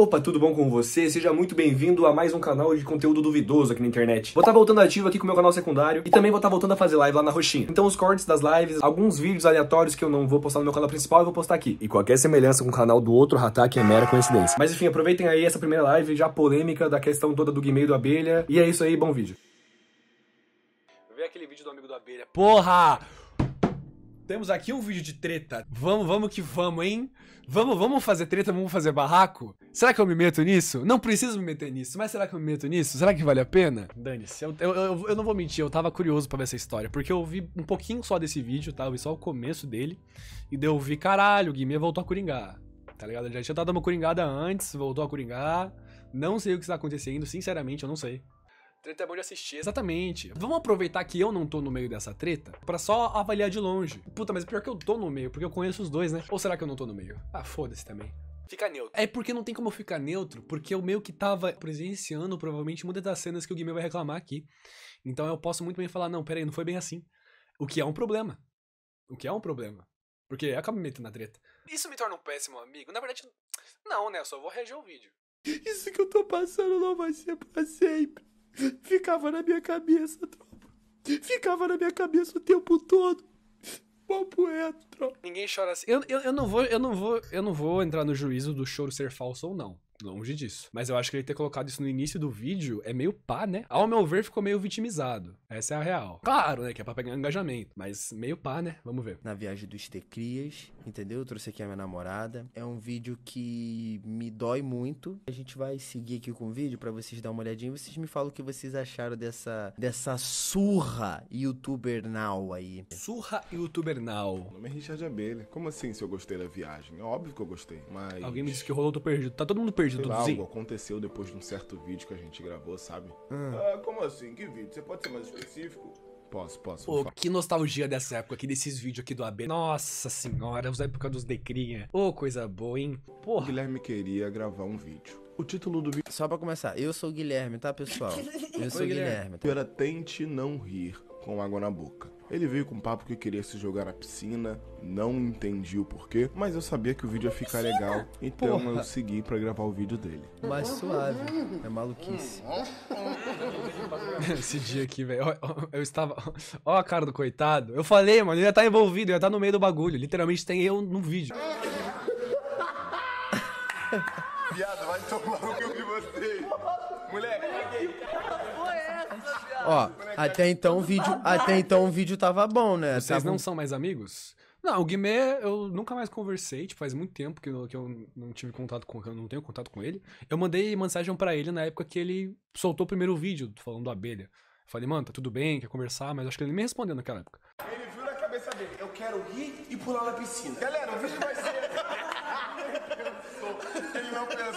Opa, tudo bom com você? Seja muito bem-vindo a mais um canal de conteúdo duvidoso aqui na internet. Vou estar tá voltando ativo aqui com o meu canal secundário e também vou estar tá voltando a fazer live lá na Roxinha. Então os cortes das lives, alguns vídeos aleatórios que eu não vou postar no meu canal principal, eu vou postar aqui. E qualquer semelhança com o canal do outro Hatak é mera coincidência. Mas enfim, aproveitem aí essa primeira live já polêmica da questão toda do Gmail do Abelha. E é isso aí, bom vídeo. Vê aquele vídeo do amigo do Abelha. Porra! Temos aqui um vídeo de treta. Vamos, vamos que vamos, hein? Vamos, vamos fazer treta, vamos fazer barraco? Será que eu me meto nisso? Não preciso me meter nisso, mas será que eu me meto nisso? Será que vale a pena? Dane-se, eu, eu, eu, eu, não vou mentir, eu tava curioso para ver essa história, porque eu vi um pouquinho só desse vídeo, tá? Eu vi só o começo dele, e daí eu vi, caralho, o Guimê voltou a coringar, tá ligado? Ele já tinha dado uma coringada antes, voltou a coringar, não sei o que está acontecendo, sinceramente, eu não sei. Treta é bom de assistir. Exatamente. Vamos aproveitar que eu não tô no meio dessa treta pra só avaliar de longe. Puta, mas pior que eu tô no meio, porque eu conheço os dois, né? Ou será que eu não tô no meio? Ah, foda-se também. Fica neutro. É porque não tem como ficar neutro, porque eu meio que tava presenciando provavelmente muitas das cenas que o Guimê vai reclamar aqui. Então eu posso muito bem falar, não, peraí, não foi bem assim. O que é um problema. O que é um problema. Porque eu me metendo na treta. Isso me torna um péssimo amigo? Na verdade, não, né? Eu só vou reger o vídeo. Isso que eu tô passando não vai ser pra sempre. Ficava na minha cabeça, tropa. Ficava na minha cabeça o tempo todo. Papo poeta tropa. Ninguém chora assim. Eu, eu, eu, não vou, eu, não vou, eu não vou entrar no juízo do choro ser falso ou não. Longe disso. Mas eu acho que ele ter colocado isso no início do vídeo é meio pá, né? Ao meu ver, ficou meio vitimizado. Essa é a real. Claro, né? Que é pra pegar um engajamento. Mas meio pá, né? Vamos ver. Na viagem dos Tecrias, entendeu? Eu trouxe aqui a minha namorada. É um vídeo que me dói muito. A gente vai seguir aqui com o vídeo para vocês dar uma olhadinha. Vocês me falam o que vocês acharam dessa, dessa surra youtuber now aí. Surra youtuber now. Meu nome é Richard Abelha. Como assim se eu gostei da viagem? É óbvio que eu gostei, mas... Alguém me disse que rolou, tô perdido. Tá todo mundo perdido perdido lá, do Algo aconteceu depois de um certo vídeo que a gente gravou, sabe? Ah. ah como assim? Que vídeo? Você pode ser mais específico? Posso, posso. Pô, oh, que nostalgia dessa época aqui, desses vídeos aqui do AB. Nossa senhora, é os época dos Decrinha. Ô, oh, coisa boa, hein? Porra. O Guilherme queria gravar um vídeo. O título do vídeo. Só pra começar, eu sou o Guilherme, tá, pessoal? Eu sou o Guilherme. Guilherme tá? Era Tente Não Rir com Água na Boca. Ele veio com um papo que queria se jogar na piscina, não entendi o porquê, mas eu sabia que o vídeo ia ficar legal, então Porra. eu segui para gravar o vídeo dele. Mais suave, é maluquice. Esse dia aqui, velho, eu estava. Ó a cara do coitado. Eu falei, mano, ele ia estar tá envolvido, ele ia estar tá no meio do bagulho. Literalmente tem eu no vídeo. Viado, vai tomar o que eu vi. Ó, até então o vídeo, até então o vídeo tava bom, né? Vocês tava... não são mais amigos? Não, o Guimê, eu nunca mais conversei, tipo, faz muito tempo que eu, que eu não tive contato com eu não tenho contato com ele. Eu mandei mensagem para ele na época que ele soltou o primeiro vídeo falando da abelha. Eu falei, mano, tá tudo bem, quer conversar, mas acho que ele nem me respondeu naquela época. Ele viu na cabeça dele, eu quero rir e pular na piscina. Galera, o vídeo vai ser.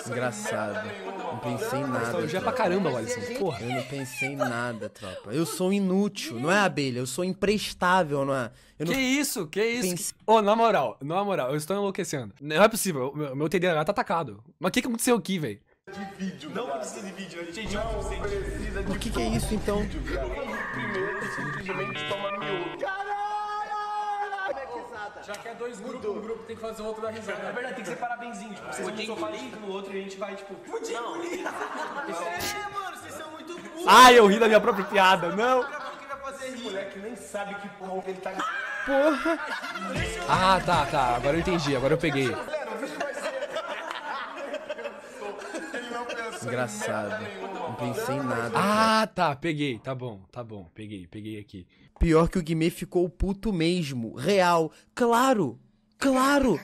Engraçado. Não pensei em nada. Nostalgia tropa. pra caramba, Walisson. Porra. Eu não pensei em nada, tropa. Eu sou inútil, não é abelha? Eu sou imprestável, não é? Eu que isso, que isso? Oh, na moral, na moral, eu estou enlouquecendo. Não é possível, meu, meu TDAH tá atacado. Mas o que, que aconteceu aqui, velho? de vídeo. Não cara. precisa de vídeo, a gente é não precisa de O que, que é isso então? primeiro simplesmente toma miúdo. Caralho! risada. Já que é dois grupos, um grupo tem que fazer o outro da risada. Na é verdade, tem que ser benzinho. Tipo, vocês vão sofá junto no outro e a gente vai, tipo... Pudim, não. É, mano, vocês são muito burros. Ai, eu ri da minha própria piada, não. Que vai fazer Esse moleque nem sabe que porra ele tá... Porra. Ah, tá, tá. Agora eu entendi, agora eu peguei. Engraçado. Não pensei em nada. Ah, tá. Peguei. Tá bom, tá bom. Peguei, peguei aqui. Pior que o Guimê ficou puto mesmo. Real. Claro. Claro!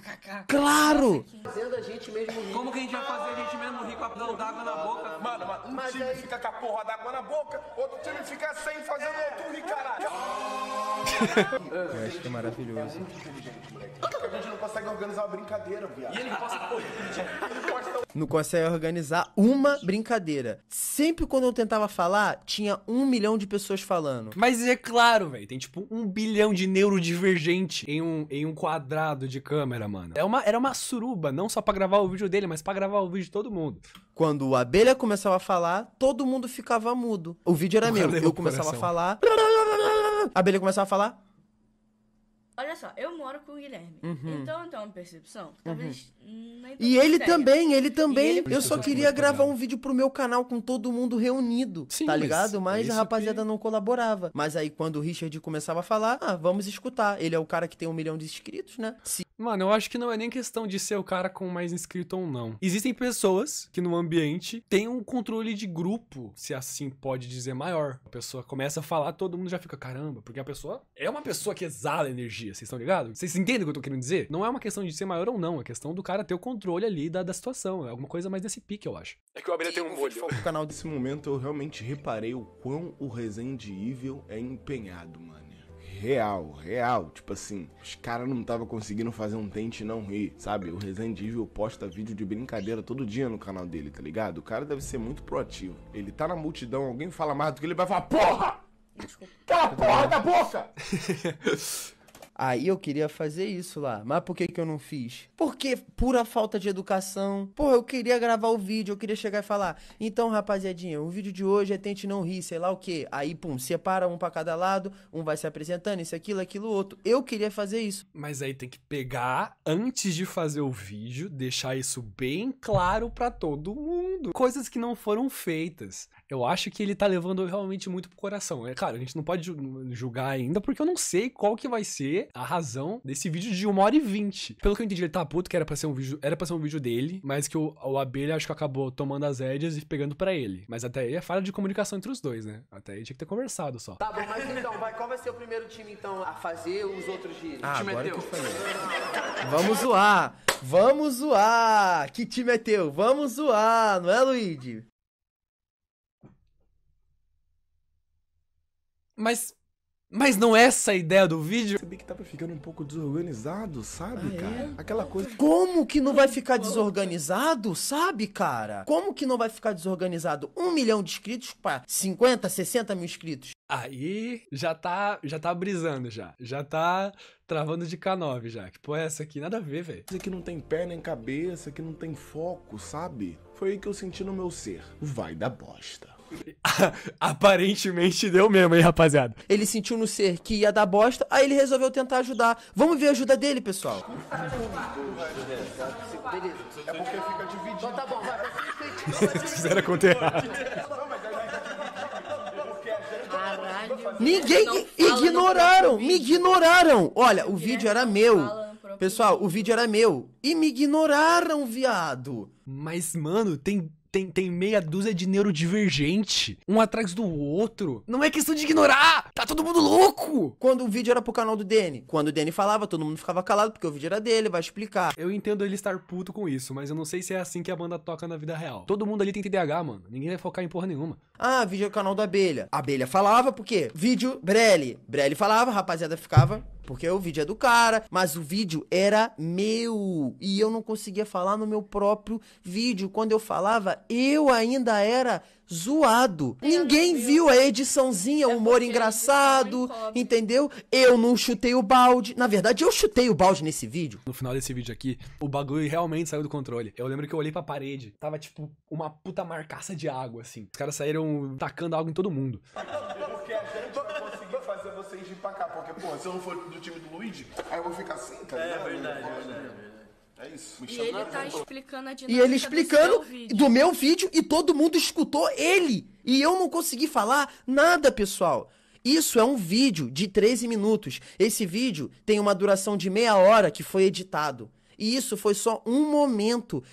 Claro! Fazendo a gente mesmo rir. Como que a gente vai fazer a gente mesmo rir com a dando d'água na boca? Mano, mano um time aí... fica com a porra d'água na boca, outro time fica sem fazendo outro rir, caralho. Eu acho que é maravilhoso. a gente não consegue organizar uma brincadeira, viado. E ele não passa correr, Não consegue organizar uma brincadeira. Sempre quando eu tentava falar, tinha um milhão de pessoas falando. Mas é claro, velho. Tem tipo um bilhão de neurodivergente em um, em um quadrado lado de câmera, mano. É uma, era uma suruba, não só pra gravar o vídeo dele, mas pra gravar o vídeo de todo mundo. Quando a abelha começava a falar, todo mundo ficava mudo. O vídeo era mano, meu. Eu começava coração. a falar. A abelha começava a falar. Olha só, eu moro com o Guilherme. Uhum. Então eu tenho uma percepção que talvez uhum. nem é E ele também, ele também. Ele... Eu só queria gravar um vídeo pro meu canal com todo mundo reunido, Sim, tá ligado? Mas é a rapaziada que... não colaborava. Mas aí quando o Richard começava a falar, ah, vamos escutar. Ele é o cara que tem um milhão de inscritos, né? Sim. Mano, eu acho que não é nem questão de ser o cara com mais inscrito ou não. Existem pessoas que no ambiente têm um controle de grupo, se assim pode dizer, maior. A pessoa começa a falar, todo mundo já fica, caramba, porque a pessoa é uma pessoa que exala energia dia, vocês estão ligados? Vocês entendem o que eu tô querendo dizer? Não é uma questão de ser maior ou não, é questão do cara ter o controle ali da, da situação. É alguma coisa mais desse pique, eu acho. É que o Abelha tem um molho. No canal desse momento, eu realmente reparei o quão o Resende Evil é empenhado, mano real, real. Tipo assim, os caras não tava conseguindo fazer um tente não rir, sabe? O Resendível Evil posta vídeo de brincadeira todo dia no canal dele, tá ligado? O cara deve ser muito proativo. Ele tá na multidão, alguém fala mais do que ele vai falar, porra! Cala a porra da boca! Aí eu queria fazer isso lá. Mas por que, que eu não fiz? Porque pura falta de educação. Pô, eu queria gravar o vídeo, eu queria chegar e falar. Então, rapaziadinha, o vídeo de hoje é tente não rir, sei lá o quê. Aí, pum, separa um pra cada lado, um vai se apresentando, isso, aquilo, aquilo, outro. Eu queria fazer isso. Mas aí tem que pegar antes de fazer o vídeo, deixar isso bem claro para todo mundo. Coisas que não foram feitas. Eu acho que ele tá levando realmente muito pro coração. É claro, a gente não pode julgar ainda, porque eu não sei qual que vai ser a razão desse vídeo de 1 hora e 20. Pelo que eu entendi, ele tá puto, que era pra ser um vídeo, era ser um vídeo dele, mas que o, o abelha acho que acabou tomando as rédeas e pegando pra ele. Mas até aí é falha de comunicação entre os dois, né? Até aí tinha que ter conversado só. Tá bom, mas então, vai, qual vai ser o primeiro time, então, a fazer os outros dias? Ah, o time é agora é teu. Vamos zoar! Vamos zoar! Que time é teu? Vamos zoar, não é, Luigi? Mas mas não é essa a ideia do vídeo? Sabia que tava ficando um pouco desorganizado, sabe, ah, é? cara? É? Aquela coisa. Como que não vai ficar desorganizado, sabe, cara? Como que não vai ficar desorganizado? Um milhão de inscritos para 50, 60 mil inscritos. Aí já tá, já tá brisando já. Já tá travando de K9 já. Que porra tipo, é essa aqui? Nada a ver, velho. Isso aqui não tem perna nem cabeça, que não tem foco, sabe? Foi aí que eu senti no meu ser. Vai da bosta. Aparentemente deu mesmo, hein, rapaziada. Ele sentiu no ser que ia dar bosta, aí ele resolveu tentar ajudar. Vamos ver a ajuda dele, pessoal. Beleza. É porque fica dividido. Então tá Ninguém ignoraram, me ignoraram. Olha, o vídeo é era meu. Pessoal, o vídeo era meu. E me ignoraram, viado. Mas, mano, tem tem, tem meia dúzia de neurodivergente, um atrás do outro. Não é questão de ignorar! Tá todo mundo louco! Quando o vídeo era pro canal do Danny. Quando o Danny falava, todo mundo ficava calado, porque o vídeo era dele, vai explicar. Eu entendo ele estar puto com isso, mas eu não sei se é assim que a banda toca na vida real. Todo mundo ali tem TDAH, mano. Ninguém vai focar em porra nenhuma. Ah, vídeo é o canal da abelha. A abelha falava, por quê? Vídeo, Brele Brele falava, rapaziada ficava porque o vídeo é do cara, mas o vídeo era meu e eu não conseguia falar no meu próprio vídeo. Quando eu falava, eu ainda era zoado. Eu Ninguém viu. a ediçãozinha, é o humor engraçado, entendeu? Eu não chutei o balde. Na verdade, eu chutei o balde nesse vídeo. No final desse vídeo aqui, o bagulho realmente saiu do controle. Eu lembro que eu olhei pra parede, tava tipo uma puta marcaça de água, assim. Os caras saíram tacando água em todo mundo. Porque a gente fazer vocês ir pra cá, porque, pô, se eu não for do time do Luigi, aí eu vou ficar assim, cara. Tá é, verdade, é verdade. É tá e ele tá explicando a dinâmica E ele explicando do, vídeo. do meu vídeo e todo mundo escutou ele. E eu não consegui falar nada, pessoal. Isso é um vídeo de 13 minutos. Esse vídeo tem uma duração de meia hora que foi editado. E isso foi só um momento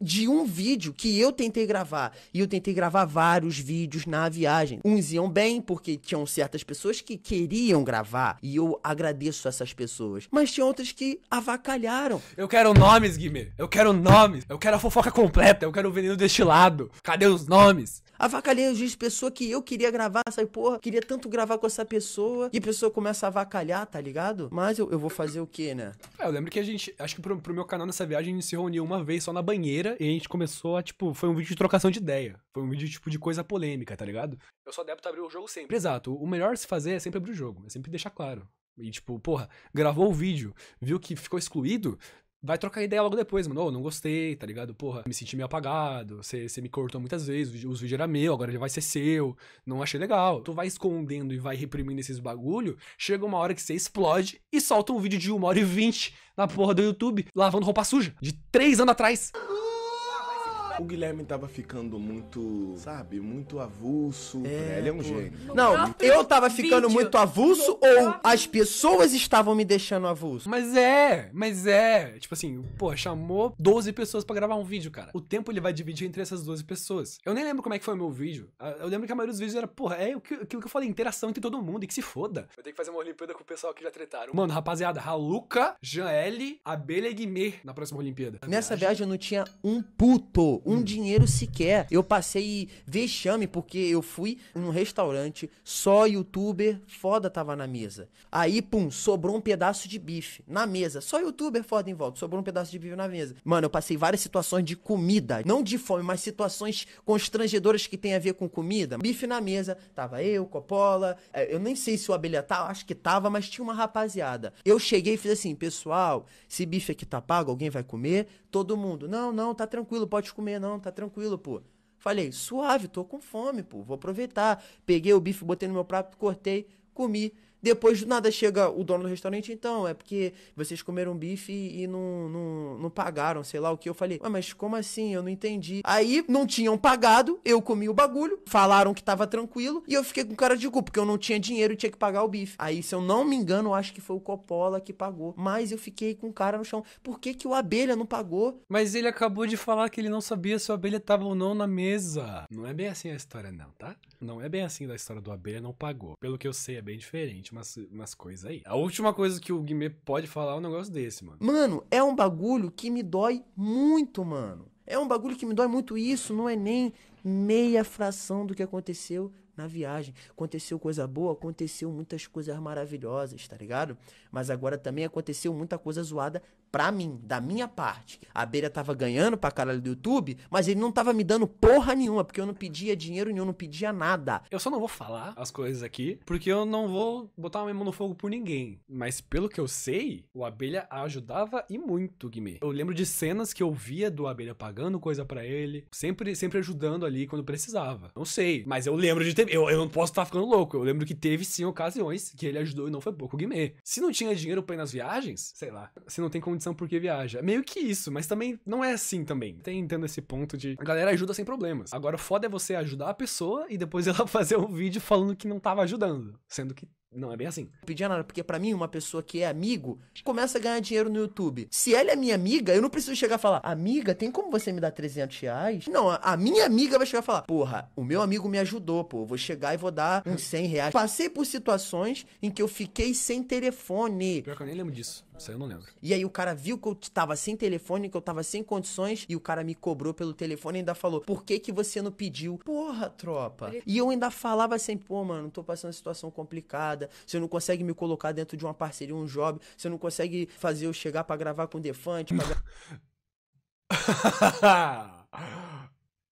de um vídeo que eu tentei gravar. E eu tentei gravar vários vídeos na viagem. Uns iam bem, porque tinham certas pessoas que queriam gravar. E eu agradeço essas pessoas. Mas tinha outras que avacalharam. Eu quero nomes, Guimê. Eu quero nomes. Eu quero a fofoca completa. Eu quero o veneno destilado. Cadê os nomes? Avacalhei o juiz de pessoa que eu queria gravar, sabe, porra, queria tanto gravar com essa pessoa. E a pessoa começa a avacalhar, tá ligado? Mas eu, eu vou fazer o quê, né? É, eu lembro que a gente, acho que pro, pro meu canal nessa viagem, a gente se reuniu uma vez só na banheira e a gente começou a, tipo, foi um vídeo de trocação de ideia. Foi um vídeo, tipo, de coisa polêmica, tá ligado? Eu só adepto a abrir o jogo sempre. Exato, o melhor se fazer é sempre abrir o jogo, é sempre deixar claro. E tipo, porra, gravou o vídeo, viu que ficou excluído, vai trocar ideia logo depois, mano. Ô, oh, não gostei, tá ligado? Porra, me senti meio apagado. Você me cortou muitas vezes, os vídeos era meu, agora já vai ser seu. Não achei legal. Tu vai escondendo e vai reprimindo esses bagulho. Chega uma hora que você explode e solta um vídeo de 1 hora e 20 na porra do YouTube, lavando roupa suja. De 3 anos atrás. O Guilherme tava ficando muito, sabe, muito avulso. É, né? ele é um gênio. Não, eu tava ficando vídeo. muito avulso ou as pessoas estavam me deixando avulso? Mas é, mas é. Tipo assim, pô, chamou 12 pessoas para gravar um vídeo, cara. O tempo ele vai dividir entre essas 12 pessoas. Eu nem lembro como é que foi o meu vídeo. Ah, eu lembro que a maioria dos vídeos era, porra, é aquilo que eu falei, interação entre todo mundo e que se foda. Eu tenho que fazer uma Olimpíada com o pessoal que já tretaram. Mano, rapaziada, Raluca, Jaelle, Abelha e Guimê na próxima Olimpíada. Nessa viagem eu não tinha um puto um hum. dinheiro sequer. Eu passei vexame porque eu fui num restaurante, só youtuber foda tava na mesa. Aí, pum, sobrou um pedaço de bife na mesa. Só youtuber foda em volta, sobrou um pedaço de bife na mesa. Mano, eu passei várias situações de comida, não de fome, mas situações constrangedoras que tem a ver com comida. Bife na mesa, tava eu, Coppola, é, eu nem sei se o Abelha tá, acho que tava, mas tinha uma rapaziada. Eu cheguei e fiz assim, pessoal, esse bife aqui tá pago, alguém vai comer? Todo mundo, não, não, tá tranquilo, pode comer, não, tá tranquilo, pô. Falei, suave, tô com fome, pô, vou aproveitar. Peguei o bife, botei no meu prato, cortei, comi. Depois do nada chega o dono do restaurante, então, é porque vocês comeram bife e não, não, não pagaram, sei lá o que. Eu falei, ah, mas como assim? Eu não entendi. Aí não tinham pagado, eu comi o bagulho, falaram que tava tranquilo e eu fiquei com cara de cu, porque eu não tinha dinheiro e tinha que pagar o bife. Aí, se eu não me engano, acho que foi o Coppola que pagou. Mas eu fiquei com cara no chão. Por que, que o abelha não pagou? Mas ele acabou de falar que ele não sabia se o abelha tava ou não na mesa. Não é bem assim a história, não, tá? Não é bem assim da história do abelha não pagou. Pelo que eu sei, é bem diferente realmente umas coisas aí. A última coisa que o Guimê pode falar é um negócio desse, mano. Mano, é um bagulho que me dói muito, mano. É um bagulho que me dói muito isso, não é nem meia fração do que aconteceu na viagem. Aconteceu coisa boa, aconteceu muitas coisas maravilhosas, tá ligado? Mas agora também aconteceu muita coisa zoada Pra mim, da minha parte. A Beira tava ganhando pra caralho do YouTube, mas ele não tava me dando porra nenhuma, porque eu não pedia dinheiro nenhum, não pedia nada. Eu só não vou falar as coisas aqui, porque eu não vou botar uma mão no fogo por ninguém. Mas pelo que eu sei, o Abelha ajudava e muito o Guimê. Eu lembro de cenas que eu via do Abelha pagando coisa para ele, sempre sempre ajudando ali quando precisava. Não sei, mas eu lembro de ter. Eu, eu não posso estar tá ficando louco. Eu lembro que teve sim ocasiões que ele ajudou e não foi pouco o Guimê. Se não tinha dinheiro pra ir nas viagens, sei lá. Se não tem como condição porque viaja. É meio que isso, mas também não é assim também. Tem entendo esse ponto de a galera ajuda sem problemas. Agora o foda é você ajudar a pessoa e depois ela fazer um vídeo falando que não tava ajudando, sendo que não é bem assim. Pedir nada, porque para mim, uma pessoa que é amigo começa a ganhar dinheiro no YouTube. Se ela é minha amiga, eu não preciso chegar a falar, amiga, tem como você me dar 300 reais? Não, a, minha amiga vai chegar a falar, porra, o meu amigo me ajudou, pô, vou chegar e vou dar uns 100 reais. Passei por situações em que eu fiquei sem telefone. Pior que eu nem lembro disso. Isso aí eu não lembro. E aí o cara viu que eu tava sem telefone, que eu tava sem condições, e o cara me cobrou pelo telefone e ainda falou: por que que você não pediu? Porra, tropa. E eu ainda falava assim, pô, mano, tô passando uma situação complicada parada, você não consegue me colocar dentro de uma parceria, um job, você não consegue fazer eu chegar para gravar com o Defante. Pra...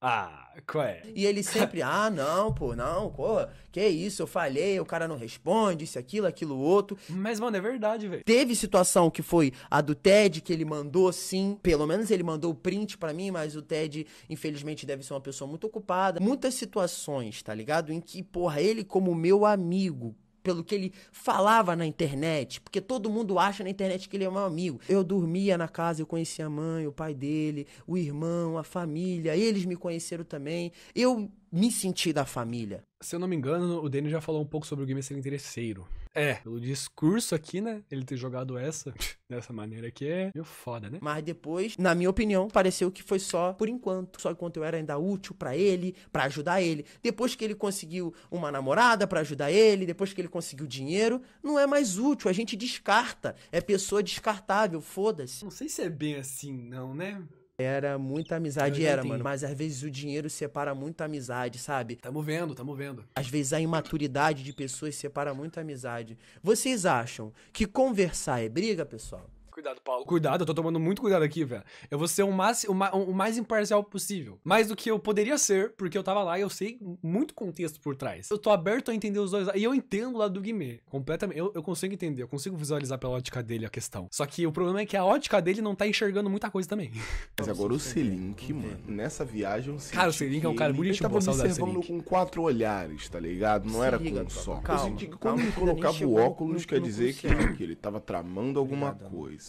ah, qual é? E ele sempre, ah, não, pô, não, pô, que isso, eu falhei, o cara não responde, isso, aquilo, aquilo, outro. Mas, mano, é verdade, velho. Teve situação que foi a do Ted, que ele mandou sim, pelo menos ele mandou o print para mim, mas o Ted, infelizmente, deve ser uma pessoa muito ocupada. Muitas situações, tá ligado? Em que, porra, ele, como meu amigo, pelo que ele falava na internet, porque todo mundo acha na internet que ele é meu amigo. Eu dormia na casa, eu conhecia a mãe, o pai dele, o irmão, a família, eles me conheceram também. Eu me sentir da família. Se eu não me engano, o Danny já falou um pouco sobre o game ser interesseiro. É, pelo discurso aqui, né? Ele ter jogado essa dessa maneira aqui é meio foda, né? Mas depois, na minha opinião, pareceu que foi só por enquanto. Só enquanto eu era ainda útil para ele, para ajudar ele. Depois que ele conseguiu uma namorada para ajudar ele, depois que ele conseguiu dinheiro, não é mais útil. A gente descarta. É pessoa descartável, foda-se. Não sei se é bem assim, não, né? Era muita amizade, era, mano. Mas às vezes o dinheiro separa muita amizade, sabe? Tamo vendo, tamo vendo. Às vezes a imaturidade de pessoas separa muita amizade. Vocês acham que conversar é briga, pessoal? Cuidado, Paulo. Cuidado, eu tô tomando muito cuidado aqui, velho. Eu vou ser o mais, o, o mais imparcial possível. Mais do que eu poderia ser, porque eu tava lá e eu sei muito contexto por trás. Eu tô aberto a entender os dois E eu entendo o lado do Guimê. Completamente. Eu, eu consigo entender, eu consigo visualizar pela ótica dele a questão. Só que o problema é que a ótica dele não tá enxergando muita coisa também. Mas agora o Selink, mano, nessa viagem. O cara, o Selink é um cara bonito, bom, saudade observando com quatro olhares, tá ligado? Não Se era liga, com só. Calma, eu senti que quando calma, ele colocava o óculos, não, quer não dizer que, que ele tava tramando alguma Obrigado. coisa.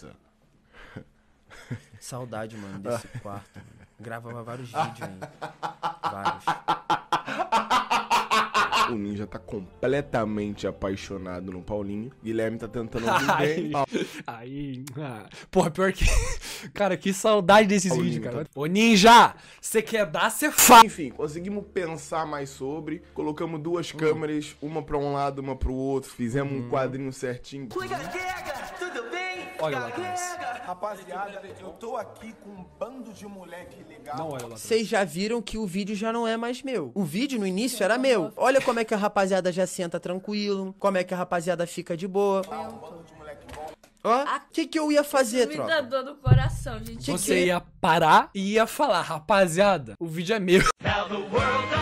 Saudade, mano, desse quarto. Gravava vários vídeos ainda. Vários. O Ninja tá completamente apaixonado no Paulinho. Guilherme tá tentando viver. Aí, aí. Porra, pior que. Cara, que saudade desses Paulinho, vídeos, cara. Tá... Ô, Ninja! Você quer dar, você faz. Enfim, conseguimos pensar mais sobre. Colocamos duas hum. câmeras, uma pra um lado, uma pro outro. Fizemos um hum. quadrinho certinho. Cuida, Olha lá atrás. Rapaziada, eu tô aqui com um bando de moleque legal. Não olha lá atrás. Vocês já viram que o vídeo já não é mais meu. O vídeo no início era meu. Olha como é que a rapaziada já senta tranquilo, como é que a rapaziada fica de boa. Ah, um bando de moleque bom. Ó, oh, o que, que eu ia fazer, me tropa? Me dor no coração, gente. Você que... ia parar e ia falar, rapaziada, o vídeo é meu. Now the world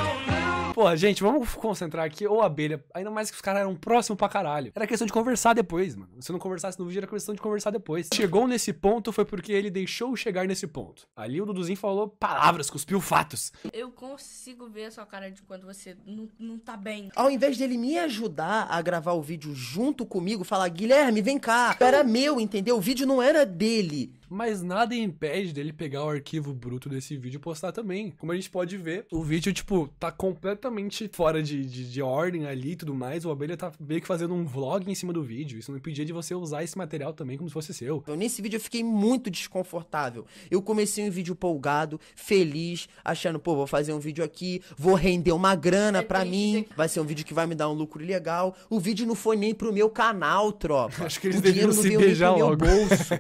Porra, gente, vamos concentrar aqui. Ou abelha. Ainda mais que os caras eram próximos pra caralho. Era questão de conversar depois, mano. Se não conversasse no vídeo, era questão de conversar depois. Chegou nesse ponto foi porque ele deixou chegar nesse ponto. Ali o Duduzinho falou palavras, cuspiu fatos. Eu consigo ver a sua cara de quando você não, não tá bem. Ao invés dele me ajudar a gravar o vídeo junto comigo, falar, Guilherme, vem cá. Era é meu, entendeu? O vídeo não era dele mas nada impede dele pegar o arquivo bruto desse vídeo e postar também. Como a gente pode ver, o vídeo, tipo, tá completamente fora de, de, de ordem ali e tudo mais. O Abelha tá meio que fazendo um vlog em cima do vídeo. Isso não impedia de você usar esse material também como se fosse seu. Nesse vídeo eu fiquei muito desconfortável. Eu comecei um vídeo polgado, feliz, achando, pô, vou fazer um vídeo aqui, vou render uma grana pra mim, vai ser um vídeo que vai me dar um lucro legal. O vídeo não foi nem pro meu canal, tropa. Acho que eles deviam se beijar logo. Bolso.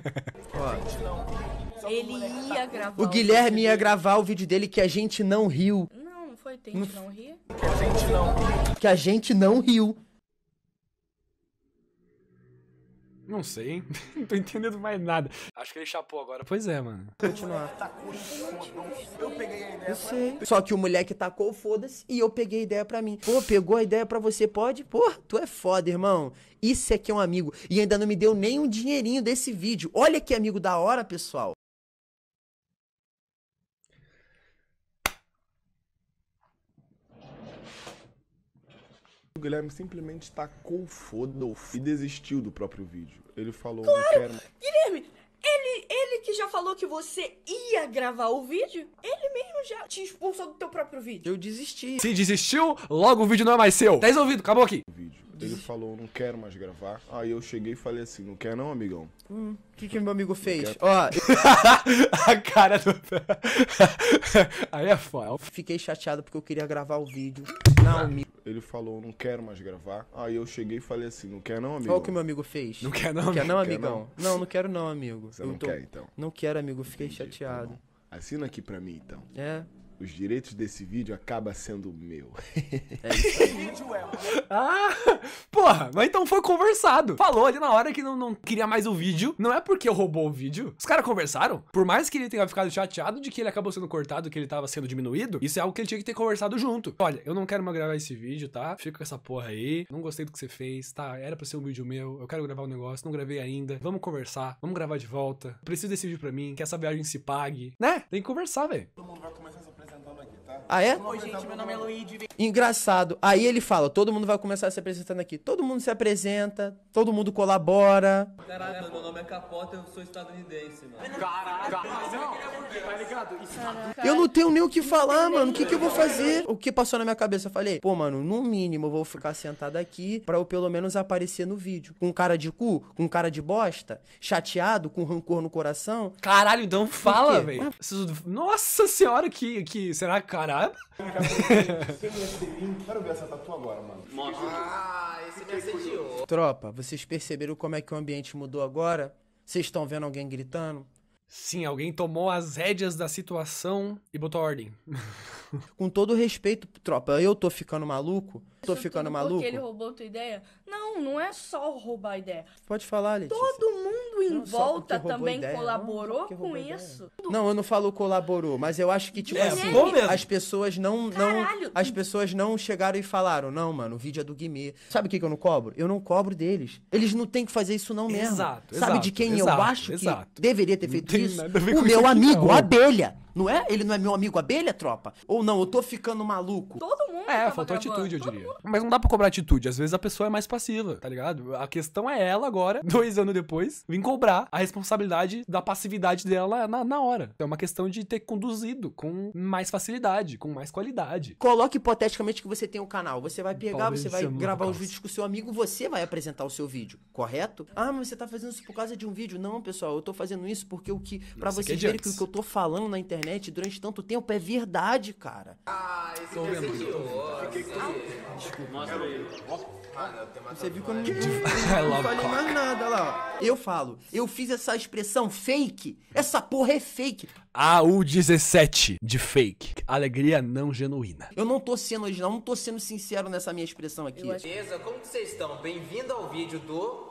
Ó. Ele ia gravar. O Guilherme ia gravar o vídeo dele que a gente não riu. Não, não foi Tente Não Rir? Que a gente não riu. Que a gente não riu. Não sei, hein? não tô entendendo mais nada. Acho que ele chapou agora. Pois é, mano. Continuar. Eu peguei a ideia pra mim. Só que o moleque tacou, foda-se, e eu peguei a ideia pra mim. Pô, pegou a ideia pra você, pode? Pô, tu é foda, irmão. Isso aqui é, é um amigo. E ainda não me deu nem um dinheirinho desse vídeo. Olha que amigo da hora, pessoal. O Guilherme simplesmente estacou foda e desistiu do próprio vídeo. Ele falou, claro. quero... Guilherme, ele, ele que já falou que você ia gravar o vídeo, ele mesmo já te expulsou do teu próprio vídeo. Eu desisti. Se desistiu, logo o vídeo não é mais seu. Tá resolvido, acabou aqui. O vídeo. Ele falou, não quero mais gravar. Aí eu cheguei e falei assim, não quer não, amigão? O hum, que que meu amigo fez? Ó, a cara do... Aí é foda. Fiquei chateado porque eu queria gravar o vídeo. Não, amigo. Ele falou, não quero mais gravar. Aí eu cheguei e falei assim, não quer não, amigo. Olha o que meu amigo fez. Não quer não, amigo? quer não amigão? Não? não, não quero não, amigo. Você eu não tô... quer, então? Não quero, amigo. Fiquei Entendi, tá chateado. Tá Assina aqui pra mim, então. É os direitos desse vídeo acaba sendo meu. É isso aí. É ah, porra, mas então foi conversado. Falou ali na hora que não, não queria mais o vídeo. Não é porque roubou o vídeo. Os caras conversaram. Por mais que ele tenha ficado chateado de que ele acabou sendo cortado, que ele tava sendo diminuído, isso é algo que ele tinha que ter conversado junto. Olha, eu não quero mais gravar esse vídeo, tá? Fica com essa porra aí. Não gostei do que você fez, tá? Era pra ser um vídeo meu. Eu quero gravar um negócio, não gravei ainda. Vamos conversar, vamos gravar de volta. Preciso desse vídeo pra mim. Que essa viagem se pague, né? Tem que conversar, velho. Todo mundo vai começar essa Sen bana gel. Tá? Ah, é? Oi, gente, meu nome é Luigi. Engraçado. Aí ele fala, todo mundo vai começar se apresentando aqui. Todo mundo se apresenta, todo mundo colabora. Caralho, meu nome é Capota, eu sou estadunidense, mano. Caralho, não, tá ligado? Tá eu não tenho nem o que falar, mano. O que, que eu vou fazer? O que passou na minha cabeça? Eu falei, pô, mano, no mínimo eu vou ficar sentado aqui pra eu pelo menos aparecer no vídeo. Com cara de cu, com cara de bosta, chateado, com rancor no coração. Caralho, então fala, velho. Nossa senhora, que, que será, que. Caramba! Quero ver essa tatu agora, mano. Mostra. Ah, esse me assediou. Tropa, vocês perceberam como é que o ambiente mudou agora? Vocês estão vendo alguém gritando? Sim, alguém tomou as rédeas da situação e botou ordem. Com todo respeito, tropa, eu tô ficando maluco. Tô ficando maluco? Porque ele roubou tua ideia? Não, não é só roubar a ideia. Pode falar, Letícia. Todo mundo em não, volta também ideia, colaborou não, com isso. Ideia. Não, eu não falo colaborou, mas eu acho que tipo assim, é, assim, bom mesmo. as pessoas não não as pessoas não chegaram e falaram: "Não, mano, o vídeo é do Guimê". Sabe o que que eu não cobro? Eu não cobro deles. Eles não têm que fazer isso não mesmo. Exato. Sabe exato, de quem exato, eu acho exato. que deveria ter feito isso? O meu amigo, a Abelha. Não é? Ele não é meu amigo abelha, tropa? Ou não, eu tô ficando maluco? Todo mundo. É, faltou gravando. atitude, eu diria. Mas não dá pra cobrar atitude. Às vezes a pessoa é mais passiva, tá ligado? A questão é ela agora, dois anos depois, vim cobrar a responsabilidade da passividade dela na, na hora. Então é uma questão de ter conduzido com mais facilidade, com mais qualidade. Coloque hipoteticamente que você tem um canal. Você vai pegar, Talvez você vai gravar os vídeos com o seu amigo, você vai apresentar o seu vídeo, correto? Ah, mas você tá fazendo isso por causa de um vídeo. Não, pessoal, eu tô fazendo isso porque o que. para é vocês verem que o que eu tô falando na internet internet durante tanto tempo é verdade, cara. Ah, esse Tô vendo. Desculpa. Mostra aí. Você viu que eu não, não, não falei mais nada lá. Eu falo, eu fiz essa expressão fake. Essa porra é fake. AU17 de fake. Alegria não genuína. Eu não tô sendo original, não tô sendo sincero nessa minha expressão aqui. Beleza, como que vocês estão? Bem-vindo ao vídeo do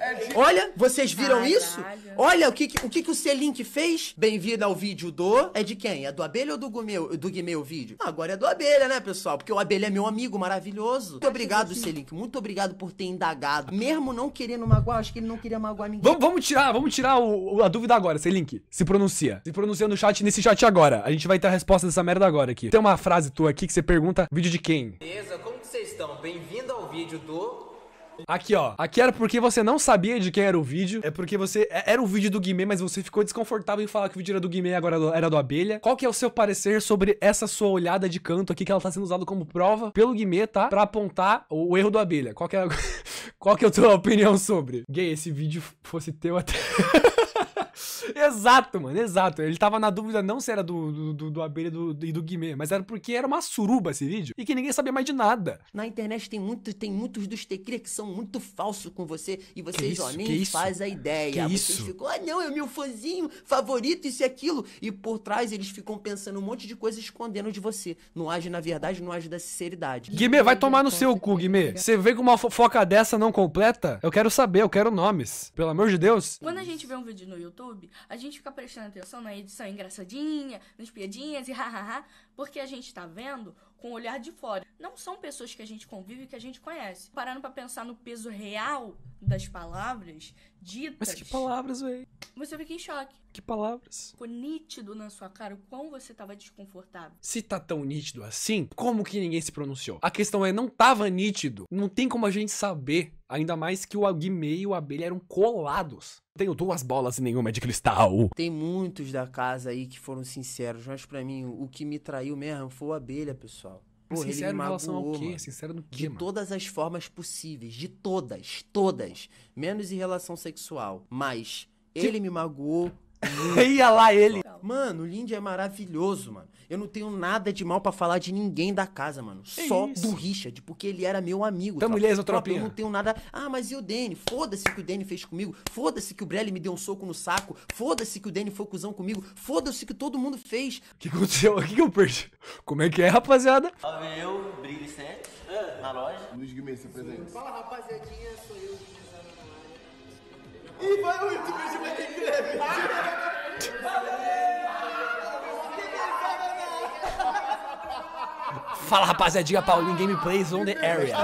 é Olha, vocês viram Caralho. isso? Olha o que, o que, que o Selink fez. Bem-vindo ao vídeo do. É de quem? É do Abelha ou do Gumeu, do Guimeu vídeo? Ah, agora é do Abelha, né, pessoal? Porque o Abelha é meu amigo maravilhoso. Muito obrigado, Selink. Muito obrigado por ter indagado. Mesmo não querendo magoar, acho que ele não queria magoar ninguém. Vamos, tirar, vamos tirar o, a dúvida agora, Selink. Se pronuncia. Se pronuncia no chat, nesse chat agora. A gente vai ter a resposta dessa merda agora aqui. Tem uma frase tua aqui que você pergunta: vídeo de quem? Beleza, como que vocês estão? Bem-vindo ao vídeo do. Aqui, ó. Aqui era porque você não sabia de quem era o vídeo. É porque você. É, era o vídeo do Guimê, mas você ficou desconfortável em falar que o vídeo era do Guimê e agora era do Abelha. Qual que é o seu parecer sobre essa sua olhada de canto aqui, que ela tá sendo usada como prova pelo Guimê, tá? Pra apontar o erro do Abelha. Qual que é, Qual que é a tua opinião sobre? Gay, esse vídeo fosse teu até. Exato, mano, exato. Ele tava na dúvida não se era do, do, do, do Abelha e do Guimê, mas era porque era uma suruba esse vídeo e que ninguém sabia mais de nada. Na internet tem, muito, tem muitos dos tequila que são muito falsos com você e vocês, isso, ó, nem fazem a ideia. Que vocês isso? ficam, ah, não, é o meu fãzinho favorito, isso e aquilo. E por trás eles ficam pensando um monte de coisa escondendo de você. Não age na verdade, não age da sinceridade. Guimê, vai tomar no seu cu, Guimê. Você vê que uma fofoca dessa não completa? Eu quero saber, eu quero nomes. Pelo amor de Deus. Quando a gente vê um vídeo no YouTube, a gente fica prestando atenção na edição engraçadinha, nas piadinhas e hahaha, porque a gente tá vendo com o olhar de fora. Não são pessoas que a gente convive, e que a gente conhece. Parando para pensar no peso real das palavras ditas. Mas que palavras, velho? Você fica em choque. Que palavras? Ficou nítido na sua cara o quão você tava desconfortável. Se tá tão nítido assim, como que ninguém se pronunciou? A questão é, não tava nítido. Não tem como a gente saber. Ainda mais que o Guimê e o Abelha eram colados. Tenho duas bolas e nenhuma é de cristal. Tem muitos da casa aí que foram sinceros, mas para mim o que me traiu mesmo foi o Abelha, pessoal. Pô, sincero ele em relação magoou, ao quê? Sincero no quê, De mano? todas as formas possíveis. De todas. Todas. Menos em relação sexual. Mas ele me magoou. Ia lá ele. Mano, o Lindy é maravilhoso, mano. Eu não tenho nada de mal para falar de ninguém da casa, mano. É Só isso. do Richard, porque ele era meu amigo. Tamo então tá? beleza, tropinha. Eu não tenho nada. Ah, mas e o Dene? Foda-se que o Dene fez comigo. Foda-se que o Brelli me deu um soco no saco. Foda-se que o Dene foi cuzão comigo. Foda-se que todo mundo fez. O que aconteceu? O que eu perdi? Como é que é, rapaziada? Eu, Brilho na loja. Luiz Guimê, seu presente. Fala, rapaziadinha, sou eu, Ih, vai, tu pediu vai ter greve. Valeu! Fala rapaziadinha, Paulinho Gameplays on the area.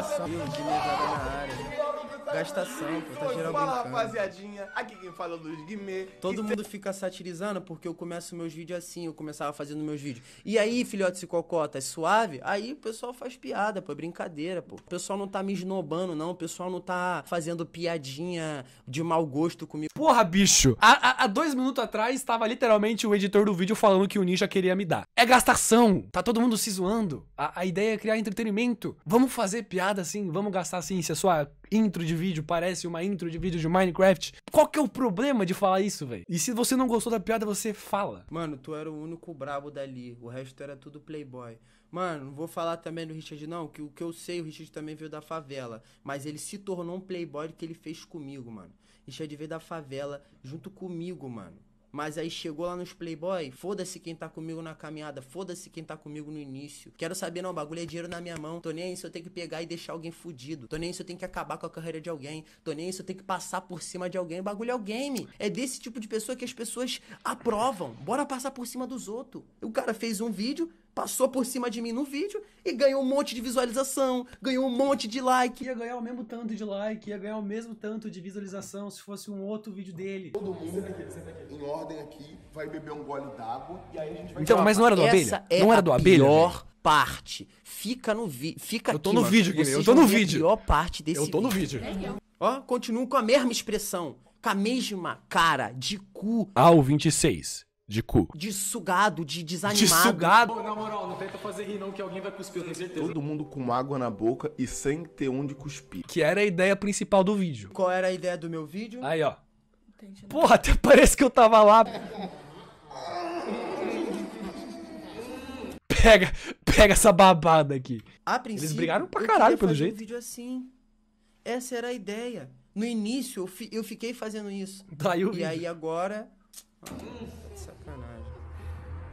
Gastação, pô, tá gerando Fala, brincando. rapaziadinha. Aqui quem fala é o Luiz Guimê. Todo mundo fica satirizando porque eu começo meus vídeos assim, eu começava fazendo meus vídeos. E aí, filhotes e cocotas, suave? Aí o pessoal faz piada, pô, é brincadeira, pô. O pessoal não tá me esnobando, não. O pessoal não tá fazendo piadinha de mau gosto comigo. Porra, bicho! Há, dois minutos atrás estava literalmente o editor do vídeo falando que o Ninja queria me dar. É gastação! Tá todo mundo se zoando. A, a ideia é criar entretenimento. Vamos fazer piada assim, vamos gastar assim, se a sua intro de vídeo parece uma intro de vídeo de Minecraft. Qual que é o problema de falar isso, velho? E se você não gostou da piada, você fala. Mano, tu era o único brabo dali. O resto era tudo playboy. Mano, não vou falar também do Richard, não, que o que eu sei, o Richard também veio da favela. Mas ele se tornou um playboy que ele fez comigo, mano. Richard veio da favela junto comigo, mano. Mas aí chegou lá nos Playboy, foda-se quem tá comigo na caminhada, foda-se quem tá comigo no início. Quero saber, não, o bagulho é dinheiro na minha mão. Tô nem aí se eu tenho que pegar e deixar alguém fudido. Tô nem aí se eu tenho que acabar com a carreira de alguém. Tô nem aí se eu tenho que passar por cima de alguém. O bagulho é o game. É desse tipo de pessoa que as pessoas aprovam. Bora passar por cima dos outros. O cara fez um vídeo, passou por cima de mim no vídeo e ganhou um monte de visualização, ganhou um monte de like. Ia ganhar o mesmo tanto de like, ia ganhar o mesmo tanto de visualização se fosse um outro vídeo dele. Todo mundo, senta aqui, senta aqui. em ordem aqui, vai beber um gole d'água e aí a gente vai... Então, mas não era do Essa abelha? É não era do abelha? Pior parte. Fica no vídeo. Fica Eu tô aqui, no mano. vídeo, Guilherme. Eu tô no vídeo. pior parte desse Eu tô no vídeo. vídeo. Ó, continuam com a mesma expressão, com a mesma cara de cu. Ao 26. De cu. De sugado, de desanimado. De sugado. Pô, na moral, não tenta fazer rir não que alguém vai cuspir, eu tenho certeza. Todo mundo com água na boca e sem ter onde cuspir. Que era a ideia principal do vídeo. Qual era a ideia do meu vídeo? Aí, ó. Entendi. Porra, até parece que eu tava lá. pega, pega essa babada aqui. A princípio, Eles brigaram pra caralho, pelo jeito. Um vídeo assim. Essa era a ideia. No início, eu, fi eu fiquei fazendo isso. Daí o e vídeo. aí agora tá ah, de sacanagem.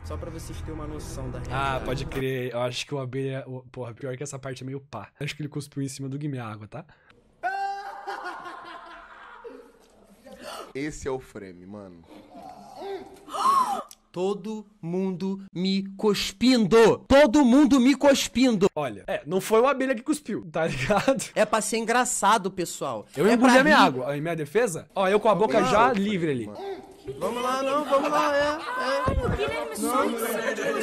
Só pra vocês terem uma noção da ah, realidade. Ah, pode crer. Eu acho que o abelha. É porra, pior que essa parte é meio pá. Acho que ele cuspiu em cima do Guimê água, tá? Esse é o frame, mano. Todo mundo me cuspindo! Todo mundo me cuspindo! Olha, é, não foi o abelha que cuspiu, tá ligado? É pra ser engraçado, pessoal. Eu é engoli a minha água. Em minha defesa, ó, eu com a boca já livre ali. Mano. Vamos lá, não, vamos lá, é. é. Né?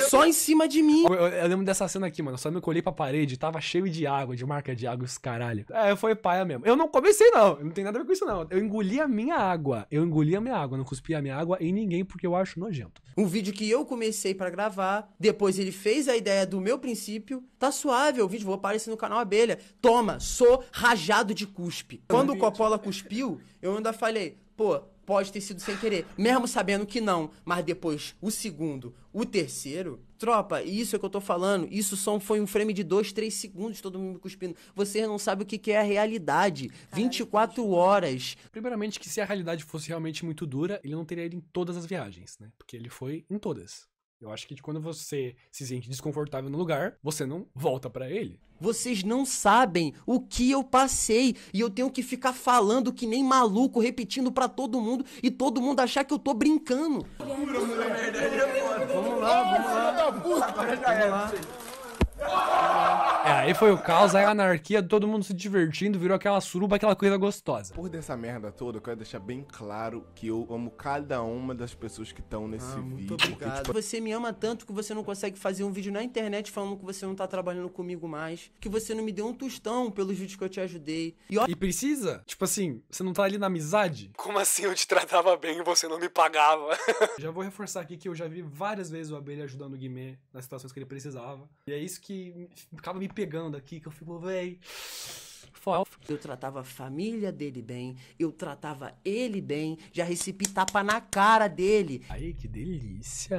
só em cima de mim. Eu, eu, lembro dessa cena aqui, mano. Só me colhei pra parede, tava cheio de água, de marca de água, os caralho. É, foi paia mesmo. Eu não comecei, não. Não tem nada a ver com isso, não. Eu engoli a minha água. Eu engoli a minha água. Não cuspi a minha água em ninguém porque eu acho nojento. Um vídeo que eu comecei para gravar, depois ele fez a ideia do meu princípio. Tá suave é o vídeo, vou aparecer no canal Abelha. Toma, sou rajado de cuspe. Quando o Coppola cuspiu, eu ainda falei, pô, pode ter sido sem querer, mesmo sabendo que não, mas depois o segundo, o terceiro, tropa, isso é que eu tô falando, isso só foi um frame de 2, 3 segundos, todo mundo me cuspindo. Você não sabe o que, é a realidade. Caralho, 24 gente... horas. Primeiramente, que se a realidade fosse realmente muito dura, ele não teria ido em todas as viagens, né? Porque ele foi em todas. Eu acho que quando você se sente desconfortável no lugar, você não volta para ele. Vocês não sabem o que eu passei e eu tenho que ficar falando que nem maluco, repetindo para todo mundo e todo mundo achar que eu tô brincando. Vamos lá, vamos lá. Vamos lá. É, aí foi o caos, aí a anarquia, todo mundo se divertindo, virou aquela suruba, aquela coisa gostosa. Por dessa merda toda, eu quero deixar bem claro que eu amo cada uma das pessoas que estão nesse ah, vídeo. Muito obrigado. Porque, tipo... Você me ama tanto que você não consegue fazer um vídeo na internet falando que você não tá trabalhando comigo mais, que você não me deu um tostão pelos vídeos que eu te ajudei. E, ó... e precisa? Tipo assim, você não tá ali na amizade? Como assim eu te tratava bem e você não me pagava? já vou reforçar aqui que eu já vi várias vezes o Abelha ajudando o Guimê nas situações que ele precisava. E é isso que ficava me pegando aqui, que eu fico, véi. Eu tratava a família dele bem, eu tratava ele bem, já recebi tapa na cara dele. Ai, que delícia!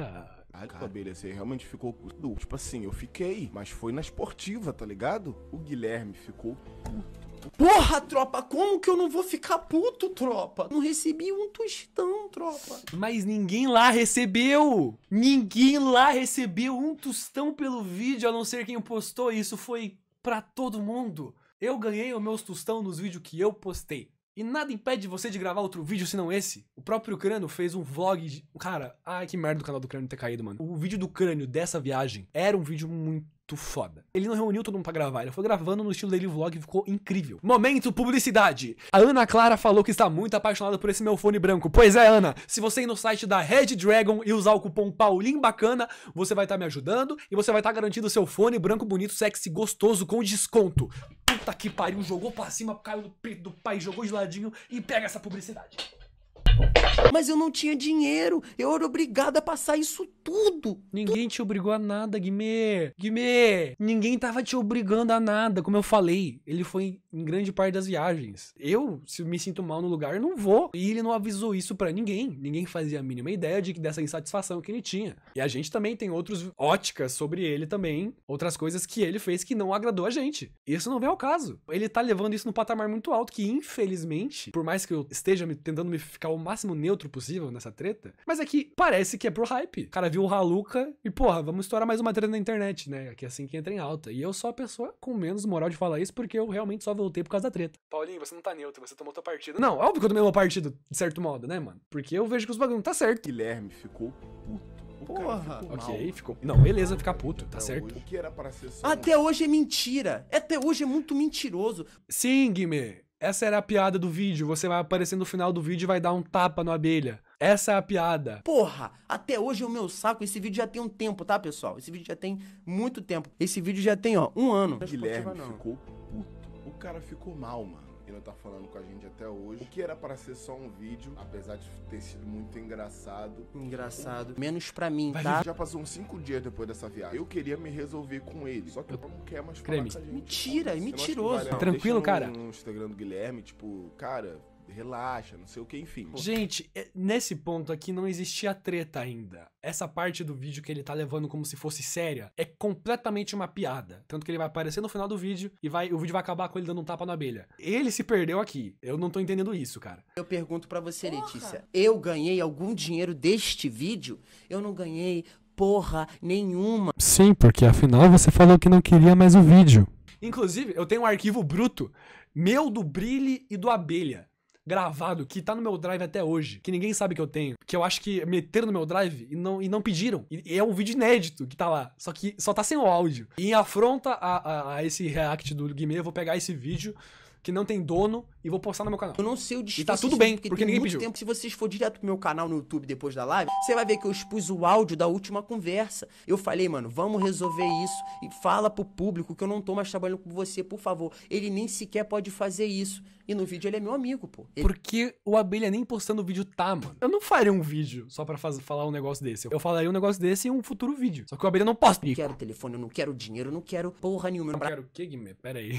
Caralho, Abelha, você realmente ficou puto. Tipo assim, eu fiquei, mas foi na esportiva, tá ligado? O Guilherme ficou puto Porra, tropa, como que eu não vou ficar puto, tropa? Não recebi um tostão, tropa. Mas ninguém lá recebeu! Ninguém lá recebeu um tostão pelo vídeo, a não ser quem postou. Isso foi para todo mundo. Eu ganhei os meus tostão nos vídeos que eu postei. E nada impede você de gravar outro vídeo senão esse. O próprio Crânio fez um vlog. De... Cara, ai que merda do canal do Crânio ter caído, mano. O vídeo do Crânio dessa viagem era um vídeo muito foda. Ele não reuniu todo mundo pra gravar, ele foi gravando no estilo dele vlog e ficou incrível. Momento publicidade! A Ana Clara falou que está muito apaixonada por esse meu fone branco. Pois é, Ana, se você ir no site da Red Dragon e usar o cupom Paulinho Bacana, você vai estar tá me ajudando e você vai estar tá garantindo seu fone branco bonito, sexy, gostoso, com desconto. Puta que pariu, jogou pra cima, caiu do peito do pai, jogou de ladinho e pega essa publicidade. Mas eu não tinha dinheiro. Eu era obrigado a passar isso tudo. Ninguém te obrigou a nada, Guimê. Guimê, ninguém tava te obrigando a nada. Como eu falei, ele foi em grande parte das viagens. Eu, se me sinto mal no lugar, não vou. E ele não avisou isso para ninguém. Ninguém fazia a mínima ideia de que dessa insatisfação que ele tinha. E a gente também tem outras óticas sobre ele também, outras coisas que ele fez que não agradou a gente. Isso não vem ao caso. Ele tá levando isso num patamar muito alto que, infelizmente, por mais que eu esteja me, tentando me ficar o máximo neutro neutro possível nessa treta, mas é que parece que é pro hype. O cara viu o Haluca e, porra, vamos estourar mais uma treta na internet, né? Que é assim que entra em alta. E eu sou a pessoa com menos moral de falar isso porque eu realmente só voltei por causa da treta. Paulinho, você não tá neutro, você tomou tua partida. Não, óbvio que eu tomei meu partido, de certo modo, né, mano? Porque eu vejo que os bagulho não tá certo. Guilherme ficou puto. Porra. Ficou ok, ficou. Não, beleza, ficar puto, tá certo. Até hoje é mentira. Até hoje é muito mentiroso. Sim, Guimê. Essa era a piada do vídeo. Você vai aparecer no final do vídeo e vai dar um tapa no abelha. Essa é a piada. Porra, até hoje é o meu saco. Esse vídeo já tem um tempo, tá, pessoal? Esse vídeo já tem muito tempo. Esse vídeo já tem, ó, um ano. Guilherme ficou puto. O cara ficou mal, mano e tá falando com a gente até hoje. O que era para ser só um vídeo, apesar de ter sido muito engraçado. Engraçado. Menos para mim, tá? já passou uns 5 dias depois dessa viagem. Eu queria me resolver com ele, só que eu não quero mais falar Creme. com a gente. Mentira, é mentiroso. Vale, Tranquilo, cara. No Instagram do Guilherme, tipo, cara, relaxa, não sei o que, enfim. Gente, é, nesse ponto aqui não existia treta ainda. Essa parte do vídeo que ele tá levando como se fosse séria é completamente uma piada. Tanto que ele vai aparecer no final do vídeo e vai, o vídeo vai acabar com ele dando um tapa na abelha. Ele se perdeu aqui. Eu não tô entendendo isso, cara. Eu pergunto para você, porra. Letícia, eu ganhei algum dinheiro deste vídeo? Eu não ganhei porra nenhuma. Sim, porque afinal você falou que não queria mais o vídeo. Inclusive, eu tenho um arquivo bruto meu do Brilhe e do Abelha gravado que tá no meu drive até hoje, que ninguém sabe que eu tenho, que eu acho que meteram no meu drive e não, e não pediram. E, e é um vídeo inédito que tá lá, só que só tá sem o áudio. E em afronta a, a, a esse react do Guimê, eu vou pegar esse vídeo que não tem dono e vou postar no meu canal. Eu não sei o desfecho. E tá tudo bem, porque, porque ninguém pediu. Tempo, se vocês for direto pro meu canal no YouTube depois da live, você vai ver que eu expus o áudio da última conversa. Eu falei, mano, vamos resolver isso e fala pro público que eu não tô mais trabalhando com você, por favor. Ele nem sequer pode fazer isso. E no vídeo ele é meu amigo, pô. Ele... Porque o Abelha nem postando o vídeo tá, mano. Eu não faria um vídeo só pra falar um negócio desse. Eu falaria um negócio desse em um futuro vídeo. Só que o Abelha não posta. Não quero telefone, eu não quero dinheiro, eu não quero porra nenhuma. Eu não quero o quê, Guimê? Pera aí.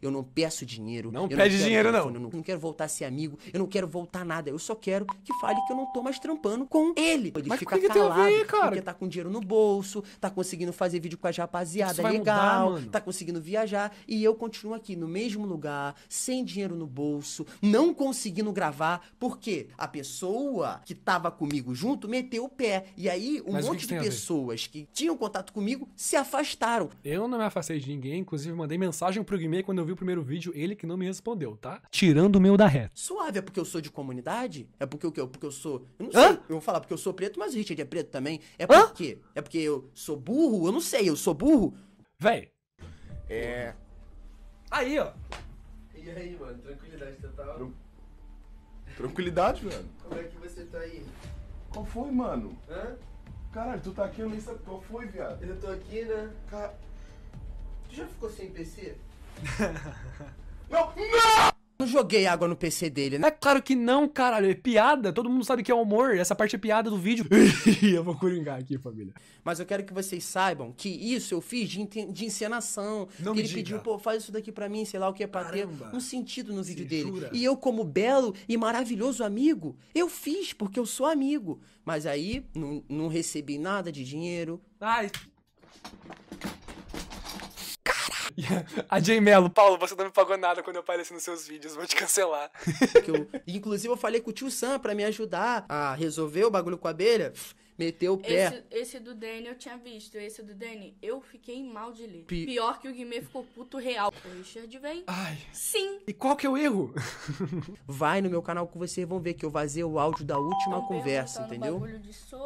Eu não peço dinheiro dinheiro. Não pede não dinheiro, não. não. Não quero voltar a ser amigo, eu não quero voltar nada. Eu só quero que fale que eu não tô mais trampando com ele. Ele Mas fica que calado, ver, cara? porque tá com dinheiro no bolso, tá conseguindo fazer vídeo com as rapaziada, legal, mudar, tá conseguindo viajar. E eu continuo aqui no mesmo lugar, sem dinheiro no bolso, não conseguindo gravar, porque a pessoa que tava comigo junto meteu o pé. E aí, um Mas monte de pessoas que tinham contato comigo se afastaram. Eu não me afastei de ninguém, inclusive mandei mensagem pro Guimê quando eu vi o primeiro vídeo, ele que que não me respondeu, tá? Tirando o meu da reta. Suave, é porque eu sou de comunidade? É porque o quê? É porque eu sou. Eu não sei. Hã? Eu vou falar porque eu sou preto, mas o Richard é preto também. É porque? É porque eu sou burro? Eu não sei, eu sou burro? Véi. É. Aí, ó. E aí, mano? Tranquilidade total. Tá Tranquilidade, mano. Como é que você tá aí? Qual foi, mano? Hã? Caralho, tu tá aqui, eu nem sabia qual foi, viado. Eu tô aqui, né? cara. Tu já ficou sem PC? Não, não! Não joguei água no PC dele, né? É claro que não, caralho. É piada. Todo mundo sabe que é humor. Essa parte é piada do vídeo. eu vou coringar aqui, família. Mas eu quero que vocês saibam que isso eu fiz de, de encenação. Não que ele diga. pediu, pô, faz isso daqui pra mim, sei lá o que é pra ter um sentido no vídeo dele. Jura? E eu, como belo e maravilhoso amigo, eu fiz, porque eu sou amigo. Mas aí, não, não recebi nada de dinheiro. Ai. A Jay Mello, Paulo, você não me pagou nada quando eu apareci nos seus vídeos, vou te cancelar. Eu, inclusive, eu falei com o tio Sam pra me ajudar a resolver o bagulho com a abelha meteu o pé. Esse, esse do Danny eu tinha visto. Esse do Danny eu fiquei mal de ler. Pi... Pior que o Guimê ficou puto real. O Richard vem. Ai. Sim. E qual que é o erro? Vai no meu canal que vocês vão ver que eu vazei o áudio da última Tão conversa, tá entendeu?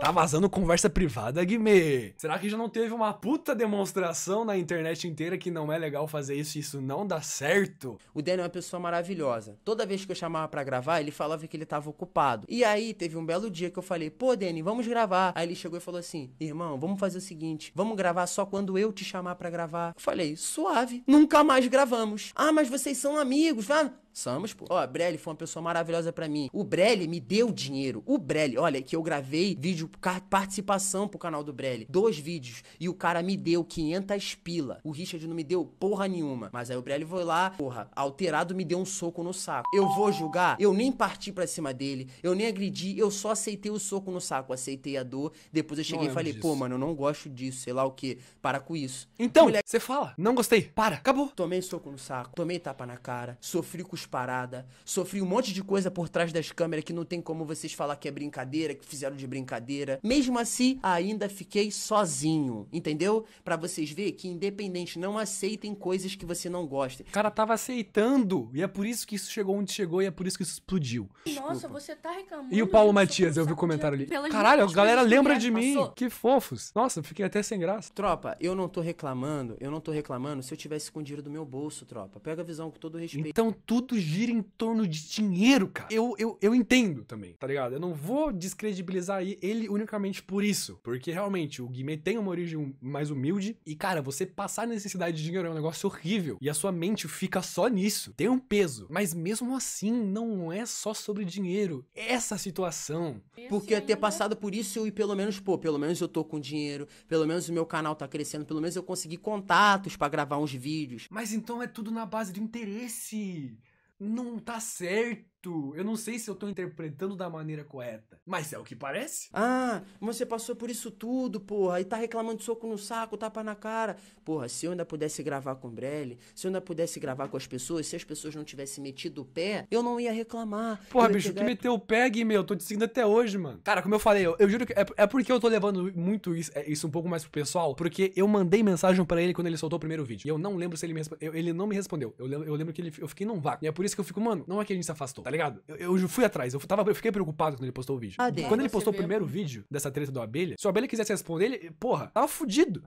Tá vazando conversa privada, Guimê. Será que já não teve uma puta demonstração na internet inteira que não é legal fazer isso e isso não dá certo? O Danny é uma pessoa maravilhosa. Toda vez que eu chamava para gravar, ele falava que ele tava ocupado. E aí teve um belo dia que eu falei: "Pô, Danny, vamos gravar gravar. Aí ele chegou e falou assim: irmão, vamos fazer o seguinte, vamos gravar só quando eu te chamar para gravar. Eu falei: suave, nunca mais gravamos. Ah, mas vocês são amigos, vai. Somos, pô. Ó, Breli foi uma pessoa maravilhosa para mim. O Breli me deu dinheiro. O Breli, olha, que eu gravei vídeo, participação pro canal do Breli. Dois vídeos. E o cara me deu 500 pila. O Richard não me deu porra nenhuma. Mas aí o Breli foi lá, porra, alterado me deu um soco no saco. Eu vou julgar? Eu nem parti pra cima dele. Eu nem agredi. Eu só aceitei o soco no saco. Aceitei a dor. Depois eu cheguei e falei, disso. pô, mano, eu não gosto disso. Sei lá o que. Para com isso. Então, você fala. Não gostei. Para. Acabou. Tomei soco no saco. Tomei tapa na cara. Sofri com os parada, sofri um monte de coisa por trás das câmeras que não tem como vocês falar que é brincadeira, que fizeram de brincadeira. Mesmo assim, ainda fiquei sozinho, entendeu? Para vocês ver que independente não aceitem coisas que você não gosta. O cara tava aceitando e é por isso que isso chegou onde chegou e é por isso que isso explodiu. Desculpa. Nossa, você tá reclamando. E o Paulo Matias, eu vi o comentário ali. Caralho, a galera lembra de mim. Passou. Que fofos. Nossa, fiquei até sem graça. Tropa, eu não tô reclamando, eu não tô reclamando se eu tivesse com dinheiro do meu bolso, tropa. Pega a visão com todo respeito. Então tudo tudo gira em torno de dinheiro, cara. Eu, eu, eu entendo também, tá ligado? Eu não vou descredibilizar ele unicamente por isso. Porque realmente o Guimê tem uma origem mais humilde. E, cara, você passar necessidade de dinheiro é um negócio horrível. E a sua mente fica só nisso. Tem um peso. Mas mesmo assim, não é só sobre dinheiro. Essa situação. Porque ter passado por isso e pelo menos, pô, pelo menos eu tô com dinheiro. Pelo menos o meu canal tá crescendo. Pelo menos eu consegui contatos para gravar uns vídeos. Mas então é tudo na base do interesse não tá certo muito. Eu não sei se eu tô interpretando da maneira correta, mas é o que parece. Ah, você passou por isso tudo, porra, e tá reclamando de soco no saco, tapa na cara. Porra, se eu ainda pudesse gravar com o Brelli, se eu ainda pudesse gravar com as pessoas, se as pessoas não tivessem metido o pé, eu não ia reclamar. Porra, bicho, pegar... que meteu o pé, Gui, meu, tô te seguindo até hoje, mano. Cara, como eu falei, eu, eu juro que é, é, porque eu tô levando muito isso, é, isso um pouco mais pro pessoal, porque eu mandei mensagem para ele quando ele soltou o primeiro vídeo. E eu não lembro se ele me respondeu. Ele não me respondeu. Eu, eu lembro que ele, eu fiquei num vácuo. E é por isso que eu fico, mano, não é que a gente se afastou, tá ligado? ligado? Eu, eu fui atrás, eu, tava, eu fiquei preocupado quando ele postou o vídeo. Ah, quando ele postou o primeiro vídeo dessa treta do abelha, se o abelha quisesse responder, ele, porra, tava fudido.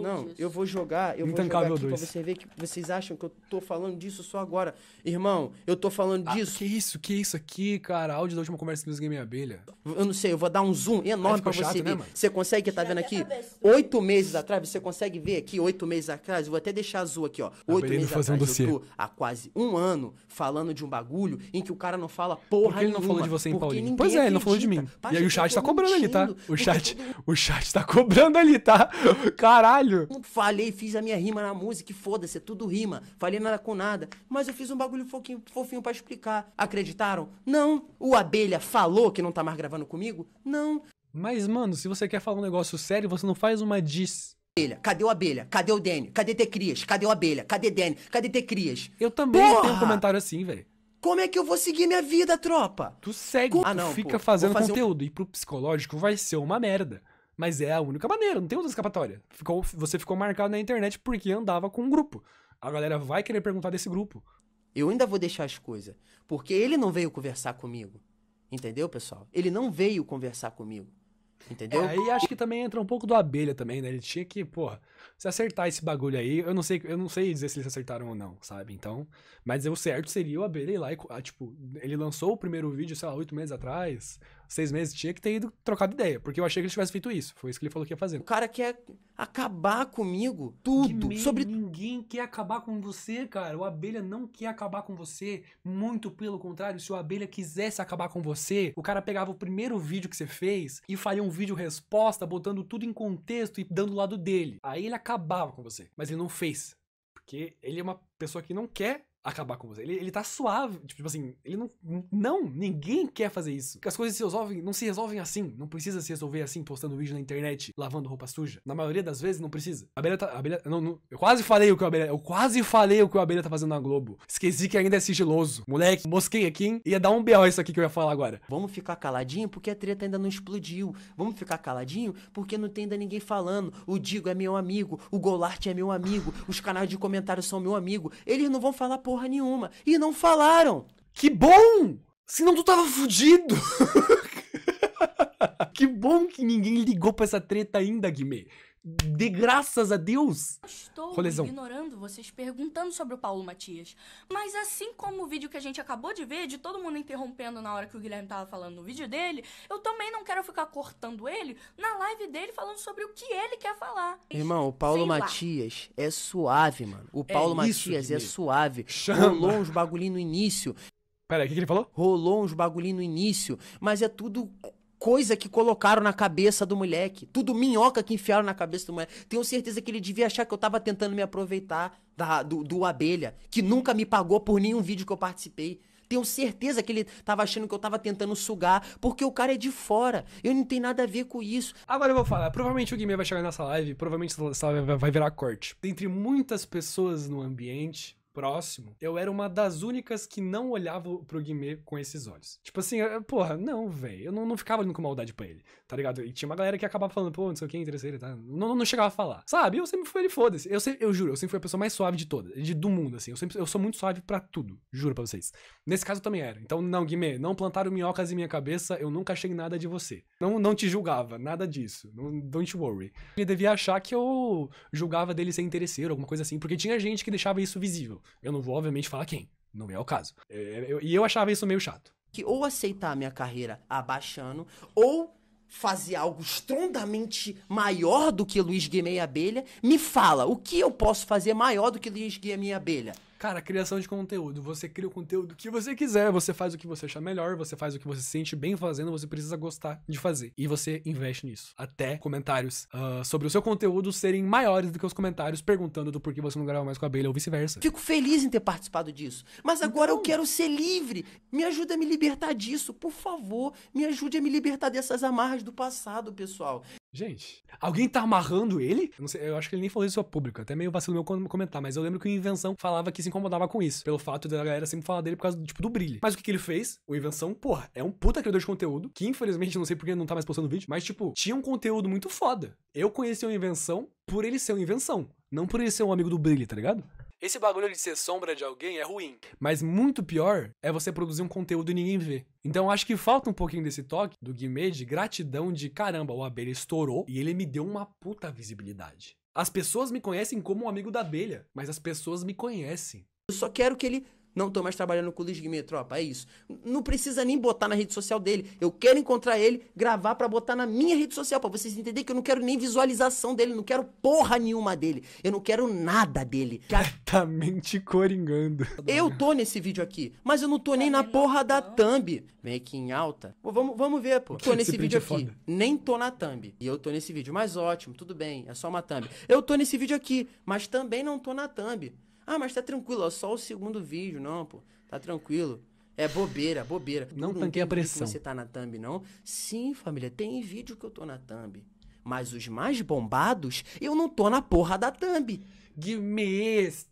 Não, eu vou jogar, eu vou jogar aqui dois. pra você ver que vocês acham que eu tô falando disso só agora. Irmão, eu tô falando ah, disso. Que isso, que isso aqui, cara? Áudio da última conversa que nos game abelha. Eu não sei, eu vou dar um zoom enorme pra você né, ver. Você consegue, que tá vendo aqui? Oito meses atrás, você consegue ver aqui, oito meses atrás, eu vou até deixar azul aqui, ó. Oito meses atrás, um eu tô há quase um ano falando de um bagulho em que o cara não fala porra Porque ele nenhuma, não falou de você, hein, Paulinho? Pois é, acredita. ele não falou de mim. e aí o chat tá cobrando ali, tá? O chat, o chat tá cobrando ali, tá? Caralho. Falei, fiz a minha rima na música, foda-se, é tudo rima. Falei nada com nada, mas eu fiz um bagulho fofinho, fofinho para explicar. Acreditaram? Não. O Abelha falou que não tá mais gravando comigo? Não. Mas, mano, se você quer falar um negócio sério, você não faz uma diz. Abelha, cadê o Abelha? Cadê o Danny? Cadê Tecrias? Cadê o Abelha? Cadê Danny? Cadê Tecrias? Eu também Porra! tenho um comentário assim, velho. Como é que eu vou seguir minha vida, tropa? Tu segue, ah, não, tu fica pô, fazendo conteúdo. Um... E pro psicológico vai ser uma merda. Mas é a única maneira, não tem outra escapatória. Ficou, você ficou marcado na internet porque andava com um grupo. A galera vai querer perguntar desse grupo. Eu ainda vou deixar as coisas. Porque ele não veio conversar comigo. Entendeu, pessoal? Ele não veio conversar comigo. Entendeu? É, aí acho que também entra um pouco do abelha também, né? Ele tinha que, porra, se acertar esse bagulho aí, eu não sei, eu não sei dizer se eles acertaram ou não, sabe? Então, mas o certo seria o Abelha ir lá e, ah, tipo, ele lançou o primeiro vídeo, sei lá, oito meses atrás, seis meses, tinha que ter ido trocado ideia, porque eu achei que ele tivesse feito isso, foi isso que ele falou que ia fazer. O cara quer acabar comigo, tudo, que sobre... Ninguém quer acabar com você, cara, o Abelha não quer acabar com você, muito pelo contrário, se o Abelha quisesse acabar com você, o cara pegava o primeiro vídeo que você fez e faria um vídeo resposta, botando tudo em contexto e dando o lado dele. Aí ele ele acabava com você. Mas ele não fez. Porque ele é uma pessoa que não quer acabar com você. Ele, ele tá suave. Tipo, assim, ele não. Não, ninguém quer fazer isso. Porque as coisas se resolvem, não se resolvem assim. Não precisa se resolver assim, postando vídeo na internet, lavando roupa suja. Na maioria das vezes, não precisa. A abelha tá. A abelha, não, não, eu quase falei o que a abelha. Eu quase falei o que a abelha tá fazendo na Globo. Esqueci que ainda é sigiloso. Moleque, mosquei aqui, hein? Ia dar um B.O. isso aqui que eu ia falar agora. Vamos ficar caladinho porque a treta ainda não explodiu. Vamos ficar caladinho porque não tem ainda ninguém falando. O Digo é meu amigo, o Golart é meu amigo, os canais de comentário são meu amigo. Eles não vão falar, por porra nenhuma. E não falaram. Que bom! Senão tu tava fudido. que bom que ninguém ligou pra essa treta ainda, Guimê de graças a Deus. estou Rolezão. ignorando vocês perguntando sobre o Paulo Matias. Mas assim como o vídeo que a gente acabou de ver, de todo mundo interrompendo na hora que o Guilherme tava falando no vídeo dele, eu também não quero ficar cortando ele na live dele falando sobre o que ele quer falar. Irmão, o Paulo Sei Matias lá. é suave, mano. O é Paulo é Matias é suave. Chama. Rolou uns bagulhinho no início. Pera o que, que ele falou? Rolou uns bagulhinho no início, mas é tudo coisa que colocaram na cabeça do moleque. Tudo minhoca que enfiaram na cabeça do moleque. Tenho certeza que ele devia achar que eu tava tentando me aproveitar da, do, do abelha, que nunca me pagou por nenhum vídeo que eu participei. Tenho certeza que ele tava achando que eu tava tentando sugar, porque o cara é de fora. Eu não tenho nada a ver com isso. Agora eu vou falar. Provavelmente o Guimê vai chegar nessa live, provavelmente essa live vai virar corte. Dentre muitas pessoas no ambiente, próximo, eu era uma das únicas que não olhava pro Guimê com esses olhos. Tipo assim, eu, porra, não, velho. Eu não, não ficava olhando com maldade pra ele, tá ligado? E tinha uma galera que acabava falando, pô, não sei o que, interesseira, tá? Não, não chegava a falar. Sabe? Eu sempre fui ele, foda-se. Eu, eu juro, eu sempre fui a pessoa mais suave de toda, de, do mundo, assim. Eu, sempre, eu sou muito suave para tudo, juro pra vocês. Nesse caso eu também era. Então, não, Guimê, não plantaram minhocas em minha cabeça, eu nunca achei nada de você. Não, não te julgava, nada disso. Não, don't worry. Ele devia achar que eu julgava dele ser interesseiro, alguma coisa assim, porque tinha gente que deixava isso visível. Eu não vou, obviamente, falar quem. Não é o caso. É, é, e eu, eu, eu achava isso meio chato. Que ou aceitar a minha carreira abaixando, ou fazer algo estrondamente maior do que Luiz Guimê e Abelha, me fala, o que eu posso fazer maior do que Luiz Guimê e Abelha? Cara, criação de conteúdo. Você cria o conteúdo que você quiser, você faz o que você achar melhor, você faz o que você se sente bem fazendo, você precisa gostar de fazer. E você investe nisso. Até comentários uh, sobre o seu conteúdo serem maiores do que os comentários perguntando do porquê você não grava mais com a abelha ou vice-versa. Fico feliz em ter participado disso. Mas agora então... eu quero ser livre. Me ajuda a me libertar disso, por favor. Me ajude a me libertar dessas amarras do passado, pessoal. Gente, alguém tá amarrando ele? Eu, sei, eu, acho que ele nem falou isso a público, até meio vacilo meu comentar, mas eu lembro que o Invenção falava que se incomodava com isso, pelo fato da galera sempre falar dele por causa, tipo, do brilho. Mas o que, que ele fez? O Invenção, porra, é um puta criador de conteúdo, que infelizmente não sei porque não tá mais postando vídeo, mas, tipo, tinha um conteúdo muito foda. Eu conheci o Invenção por ele ser uma invenção, não por ele ser um amigo do Brilho, tá ligado? Esse bagulho de ser sombra de alguém é ruim. Mas muito pior é você produzir um conteúdo e ninguém vê. Então acho que falta um pouquinho desse toque do Guimê de gratidão de caramba, o abelha estourou e ele me deu uma puta visibilidade. As pessoas me conhecem como um amigo da abelha, mas as pessoas me conhecem. Eu só quero que ele não tô mais trabalhando com o Luiz Guimê, tropa, é isso. Não precisa nem botar na rede social dele. Eu quero encontrar ele, gravar para botar na minha rede social, para vocês entenderem que eu não quero nem visualização dele, não quero porra nenhuma dele. Eu não quero nada dele. Certamente coringando. Eu tô nesse vídeo aqui, mas eu não tô nem é na porra da thumb. Vem aqui em alta. vamos, vamos ver, pô. Tô nesse vídeo é aqui. Nem tô na thumb. E eu tô nesse vídeo. Mas ótimo, tudo bem, é só uma thumb. Eu tô nesse vídeo aqui, mas também não tô na thumb. Ah, mas tá tranquilo, ó, só o segundo vídeo, não, pô. Tá tranquilo. É bobeira, bobeira. Não tanquei a pressão. Você tá na thumb, não? Sim, família, tem vídeo que eu tô na thumb. Mas os mais bombados, eu não tô na porra da thumb. Guimês,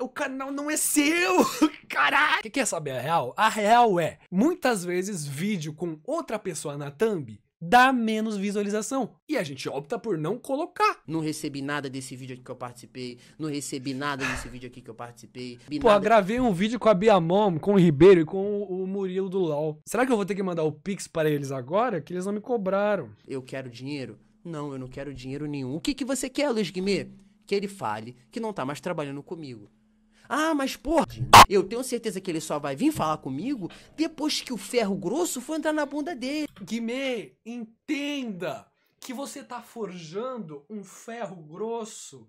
o canal não é seu! Caralho! O que, é saber a real? A real é, muitas vezes, vídeo com outra pessoa na thumb dá menos visualização. E a gente opta por não colocar. Não recebi nada desse vídeo aqui que eu participei, não recebi nada desse vídeo aqui que eu participei. Pô, nada... gravei um vídeo com a Biamom, com o Ribeiro e com o Murilo do LOL. Será que eu vou ter que mandar o Pix para eles agora? Que eles não me cobraram. Eu quero dinheiro? Não, eu não quero dinheiro nenhum. O que, que você quer, Luiz Guimê? Que ele fale que não tá mais trabalhando comigo. Ah, mas porra, eu tenho certeza que ele só vai vir falar comigo depois que o ferro grosso for entrar na bunda dele. Guimê, entenda que você tá forjando um ferro grosso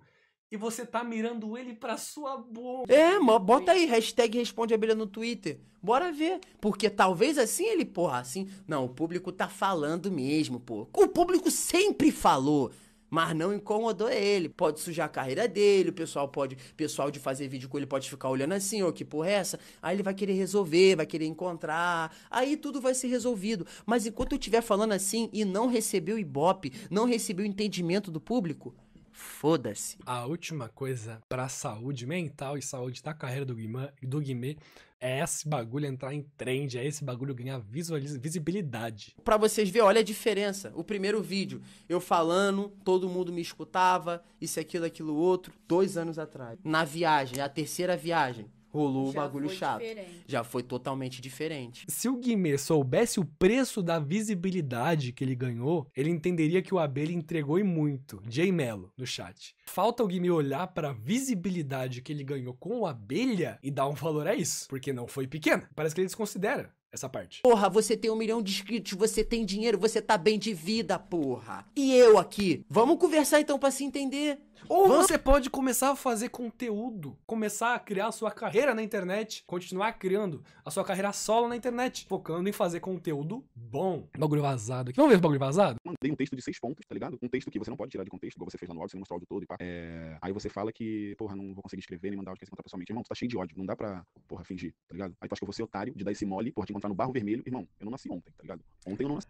e você tá mirando ele pra sua boca. É, mas bota aí, hashtag responde abelha no Twitter. Bora ver. Porque talvez assim ele, porra, assim. Não, o público tá falando mesmo, pô. O público sempre falou mas não incomodou ele. Pode sujar a carreira dele, o pessoal pode, pessoal de fazer vídeo com ele pode ficar olhando assim, ou oh, que porra é essa? Aí ele vai querer resolver, vai querer encontrar, aí tudo vai ser resolvido. Mas enquanto eu estiver falando assim e não recebeu ibope, não recebeu entendimento do público, foda-se. A última coisa para saúde mental e saúde da carreira do Guimê, do Guimê é esse bagulho entrar em trend, é esse bagulho ganhar visibilidade. Para vocês verem, olha a diferença. O primeiro vídeo, eu falando, todo mundo me escutava, isso, aquilo, aquilo, outro, dois anos atrás. Na viagem, a terceira viagem rolou Já o bagulho chato. Diferente. Já foi totalmente diferente. Se o Guimê soubesse o preço da visibilidade que ele ganhou, ele entenderia que o Abelha entregou e muito. Jay Mello, no chat. Falta o Guimê olhar para a visibilidade que ele ganhou com o Abelha e dar um valor a isso, porque não foi pequeno. Parece que ele desconsidera essa parte. Porra, você tem um milhão de inscritos, você tem dinheiro, você tá bem de vida, porra. E eu aqui? Vamos conversar então para se entender. Ou você pode começar a fazer conteúdo, começar a criar a sua carreira na internet, continuar criando a sua carreira solo na internet, focando em fazer conteúdo bom. Bagulho vazado aqui. Vamos ver o bagulho vazado? Mandei um texto de seis pontos, tá ligado? Um texto que você não pode tirar de contexto, igual você fez lá no áudio, você não mostrou o áudio todo e pá. É... Aí você fala que, porra, não vou conseguir escrever nem mandar o que se encontrar pessoalmente. Irmão, tu tá cheio de ódio, não dá pra, porra, fingir, tá ligado? Aí tu acha que eu vou ser otário de dar esse mole, porra, te encontrar no barro vermelho. Irmão, eu não nasci ontem, tá ligado? Ontem eu não nasci.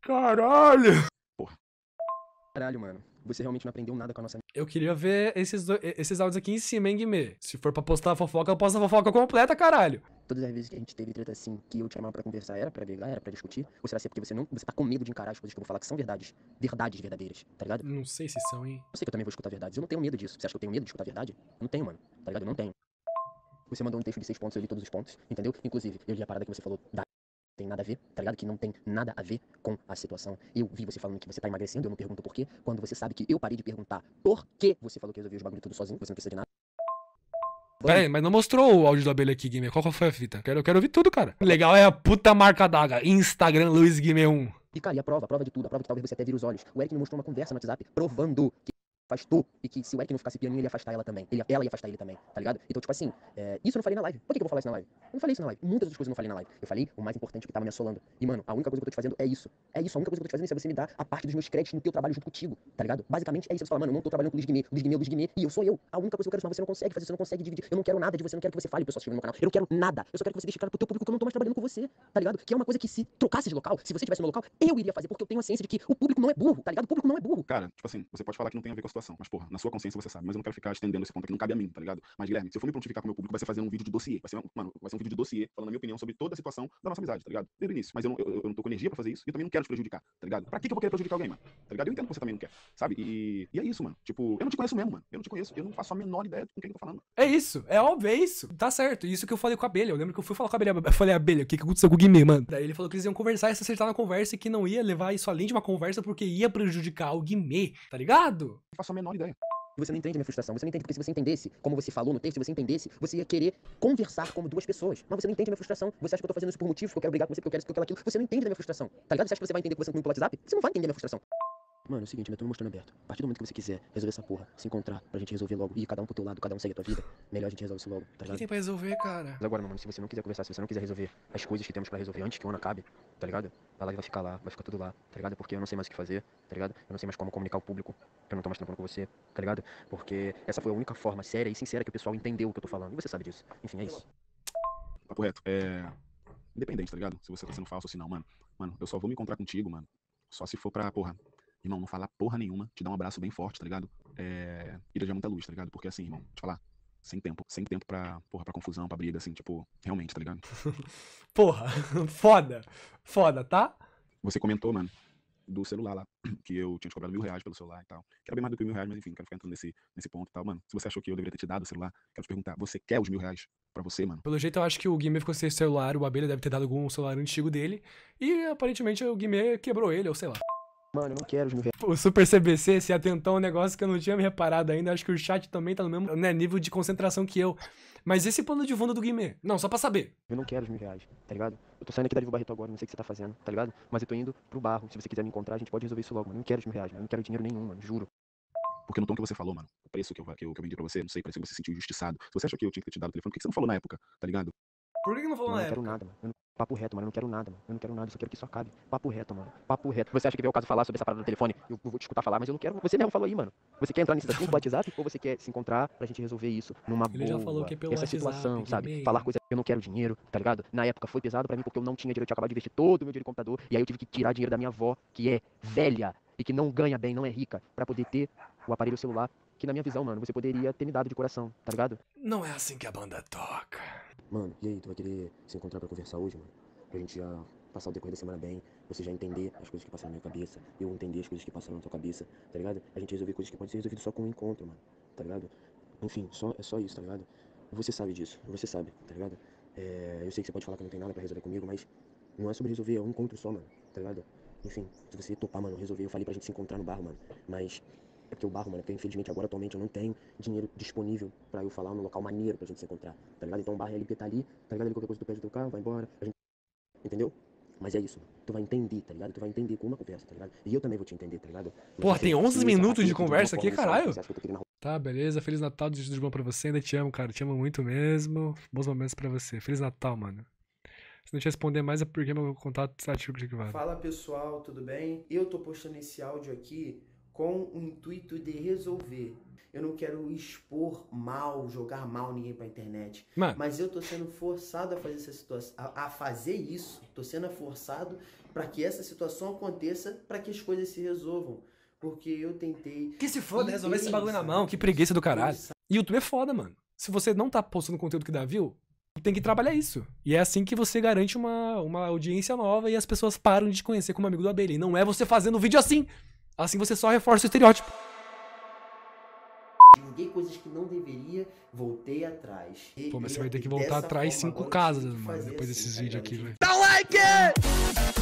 Caralho! Caralho, mano. Você realmente não aprendeu nada com a nossa. Eu queria ver esses, esses áudios aqui em cima, hein, Guimê? Se for pra postar a fofoca, eu posto a fofoca completa, caralho. Todas as vezes que a gente teve treta assim, que eu te chamava pra conversar, era pra brigar, era pra discutir? Ou será que é porque você não. Você tá com medo de encarar as coisas que eu vou falar que são verdades? Verdades verdadeiras, tá ligado? Não sei se são, hein? Eu sei que eu também vou escutar verdades. Eu não tenho medo disso. Você acha que eu tenho medo de escutar verdade? Não tenho, mano. Tá ligado? Eu não tenho. Você mandou um texto de seis pontos, eu li todos os pontos, entendeu? Inclusive, eu li a parada que você falou da tem nada a ver, tá ligado? Que não tem nada a ver com a situação. Eu vi você falando que você tá emagrecendo, eu não pergunto por quê, quando você sabe que eu parei de perguntar por que você falou que resolveu os bagulho tudo sozinho, você não precisa de nada. Pera aí, mas não mostrou o áudio do Abelha aqui, guimê Qual foi a fita? Eu quero, eu quero ouvir tudo, cara. Legal é a puta marca d'água. Instagram Luiz Guimê 1. E, cara, e a prova, a prova de tudo. A prova que talvez você até vira os olhos. O Eric me mostrou uma conversa no WhatsApp provando que afastou e que se o Eric não ficasse pianinho, ele ia afastar ela também. Ele, ela ia afastar ele também, tá ligado? Então, tipo assim, é, isso eu não falei na live. Por que, que, eu vou falar isso na live? Eu não falei isso na live. Muitas das coisas eu não falei na live. Eu falei o mais importante que tava me assolando. E, mano, a única coisa que eu tô te fazendo é isso. É isso, a única coisa que eu tô te fazendo é você me dar a parte dos meus créditos no teu trabalho junto contigo, tá ligado? Basicamente é isso. Você fala, mano, eu não tô trabalhando com o Luiz Guimê, Luiz Guimê, Luiz Guimê, e eu sou eu. A única coisa que eu quero, é você não consegue fazer, você não consegue dividir. Eu não quero nada de você, não quero que você fale, pessoal, no meu canal. Eu não quero nada. Eu só quero que você deixe claro pro teu público que eu não tô mais trabalhando com você, tá ligado? Que é uma coisa que se trocasse de local, se você tivesse no local, eu iria fazer, porque eu tenho a ciência de que o público não é burro, tá ligado? O público não é burro. Cara, tipo assim, você pode falar que não tem a ver com situação. Mas, porra, na sua consciência você sabe. Mas eu não quero ficar estendendo esse ponto aqui, não cabe a mim, tá ligado? Mas, Guilherme, se eu for me prontificar com o meu público, vai ser fazer um vídeo de dossiê. Vai ser, um, mano, vai ser um vídeo de dossiê falando a minha opinião sobre toda a situação da nossa amizade, tá ligado? Desde o início. Mas eu não, eu, eu não tô com energia pra fazer isso e eu também não quero te prejudicar, tá ligado? Pra que, que eu vou querer prejudicar alguém, mano? Tá ligado? Eu entendo que você também não quer, sabe? E, e é isso, mano. Tipo, eu não te conheço mesmo, mano. Eu não te conheço, eu não faço a menor ideia com quem eu tô falando. É isso, é óbvio, é isso. Tá certo. Isso que eu falei com a abelha. Eu lembro que eu fui falar com a abelha. Eu falei, abelha, o que, que aconteceu com o Guimê, mano? Daí ele falou que eles iam conversar e se acertar na conversa e que não ia levar isso além de uma conversa porque ia prejudicar o Guimê, tá ligado? faço a menor ideia. Você não entende a minha frustração. Você não entende porque se você entendesse, como você falou no texto, se você entendesse, você ia querer conversar como duas pessoas. Mas você não entende a minha frustração. Você acha que eu tô fazendo isso por motivos, que eu quero brigar com você, porque eu quero isso, porque eu quero aquilo. Você não entende a minha frustração. Tá ligado? Você acha que você vai entender que não comigo pelo WhatsApp? Você não vai entender a minha frustração. Mano, é o seguinte, eu tô me mostrando aberto. A partir do momento que você quiser resolver essa porra, se encontrar pra gente resolver logo, e cada um pro teu lado, cada um segue a tua vida, melhor a gente resolver isso logo, tá ligado? O tem pra resolver, cara? Mas agora, mano, se você não quiser conversar, se você não quiser resolver as coisas que temos pra resolver antes que o ano acabe, tá ligado? A live vai ficar lá, vai ficar tudo lá, tá ligado? Porque eu não sei mais o que fazer, tá ligado? Eu não sei mais como comunicar ao público, que eu não tô mais trampando com você, tá ligado? Porque essa foi a única forma séria e sincera que o pessoal entendeu o que eu tô falando. E você sabe disso. Enfim, é isso. Tá correto. É. Independente, tá ligado? Se você tá sendo falso ou se não, mano. Mano, eu só vou me encontrar contigo, mano. Só se for pra, porra, irmão, não falar porra nenhuma, te dar um abraço bem forte, tá ligado? É. E de muita luz, tá ligado? Porque assim, irmão, te falar, sem tempo, sem tempo pra, porra, pra confusão, pra briga, assim, tipo, realmente, tá ligado? porra, foda, foda, tá? Você comentou, mano, do celular lá, que eu tinha te cobrado mil reais pelo celular e tal. Que era bem mais do que mil reais, mas enfim, quero ficar entrando nesse, nesse ponto e tal, mano. Se você achou que eu deveria ter te dado o celular, quero te perguntar, você quer os mil reais pra você, mano? Pelo jeito, eu acho que o Guimê ficou sem celular, o Abelha deve ter dado algum celular antigo dele, e aparentemente o Guimê quebrou ele, ou sei lá. Mano, eu não quero os mil reais. O Super CBC se atentou a é um negócio que eu não tinha me reparado ainda. Acho que o chat também tá no mesmo né, nível de concentração que eu. Mas esse plano de fundo do Guimê, não, só pra saber. Eu não quero os mil reais, tá ligado? Eu tô saindo aqui da Vivo Barreto agora, não sei o que você tá fazendo, tá ligado? Mas eu tô indo pro barro. Se você quiser me encontrar, a gente pode resolver isso logo, mano. Eu não quero os mil reais, mano. Eu não quero dinheiro nenhum, mano. Juro. Porque no tom que você falou, mano, o preço que eu, que eu, que eu vendi pra você, não sei, parece que você se sentiu injustiçado. Se você achou que eu tinha que ter te dado o telefone, por que você não falou na época, tá ligado? Por que, não falou não, na época? Eu não quero nada, mano. Papo reto, mano. Eu não quero nada, mano. Eu não quero nada. Eu só quero que isso acabe. Papo reto, mano. Papo reto. Você acha que veio o caso falar sobre essa parada no telefone? Eu vou te escutar falar, mas eu não quero. Você mesmo falou aí, mano. Você quer entrar nesses assuntos do WhatsApp ou você quer se encontrar pra gente resolver isso numa Ele boa? Ele já falou que é pelo Essa WhatsApp, situação, sabe? Meio. Falar coisa eu não quero dinheiro, tá ligado? Na época foi pesado pra mim porque eu não tinha direito. de acabar de investir todo o meu dinheiro em computador. E aí eu tive que tirar dinheiro da minha avó, que é velha e que não ganha bem, não é rica, para poder ter o aparelho celular que na minha visão, mano, você poderia ter me dado de coração, tá ligado? Não é assim que a banda toca. Mano, e aí, tu vai querer se encontrar pra conversar hoje, mano? Pra gente já passar o decorrer da semana bem, você já entender as coisas que passam na minha cabeça, eu entender as coisas que passam na tua cabeça, tá ligado? A gente resolver coisas que podem ser resolvidas só com um encontro, mano, tá ligado? Enfim, só, é só isso, tá ligado? Você sabe disso, você sabe, tá ligado? É, eu sei que você pode falar que não tem nada pra resolver comigo, mas não é sobre resolver, é um encontro só, mano, tá ligado? Enfim, se você topar, mano, resolver, eu falei pra gente se encontrar no bar, mano, mas é porque eu barro, mano, porque infelizmente agora atualmente eu não tenho dinheiro disponível pra eu falar num local maneiro pra gente se encontrar, tá ligado? Então o barro é LP tá ali, tá ligado? Ali qualquer coisa tu pede do teu carro, vai embora, a gente... Entendeu? Mas é isso, tu vai entender, tá ligado? Tu vai entender com uma conversa, tá ligado? E eu também vou te entender, tá ligado? Porra, tem 11 minutos de conversa aqui, caralho! Tá, beleza. Feliz Natal, desejo tudo de bom pra você. Ainda te amo, cara. Te amo muito mesmo. Bons momentos pra você. Feliz Natal, mano. Se não te responder mais é porque meu contato está ativo que vai. Fala pessoal, tudo bem? Eu tô postando esse áudio aqui com o intuito de resolver. Eu não quero expor mal, jogar mal ninguém pra internet. Mas, Mas eu tô sendo forçado a fazer essa situação, a, a fazer isso. Tô sendo forçado para que essa situação aconteça, para que as coisas se resolvam. Porque eu tentei. Que se foda, resolver esse bagulho na mão, que preguiça do caralho. YouTube é foda, mano. Se você não tá postando conteúdo que dá view, tem que trabalhar isso. E é assim que você garante uma, uma audiência nova e as pessoas param de te conhecer como amigo do abelha. E não é você fazendo vídeo assim. Assim você só reforça o estereótipo. Divulguei coisas que não deveria, voltei atrás. Pô, mas você vai ter que voltar atrás cinco casas, mano, depois assim, desses tá vídeos aqui, tipo, velho. Dá um like!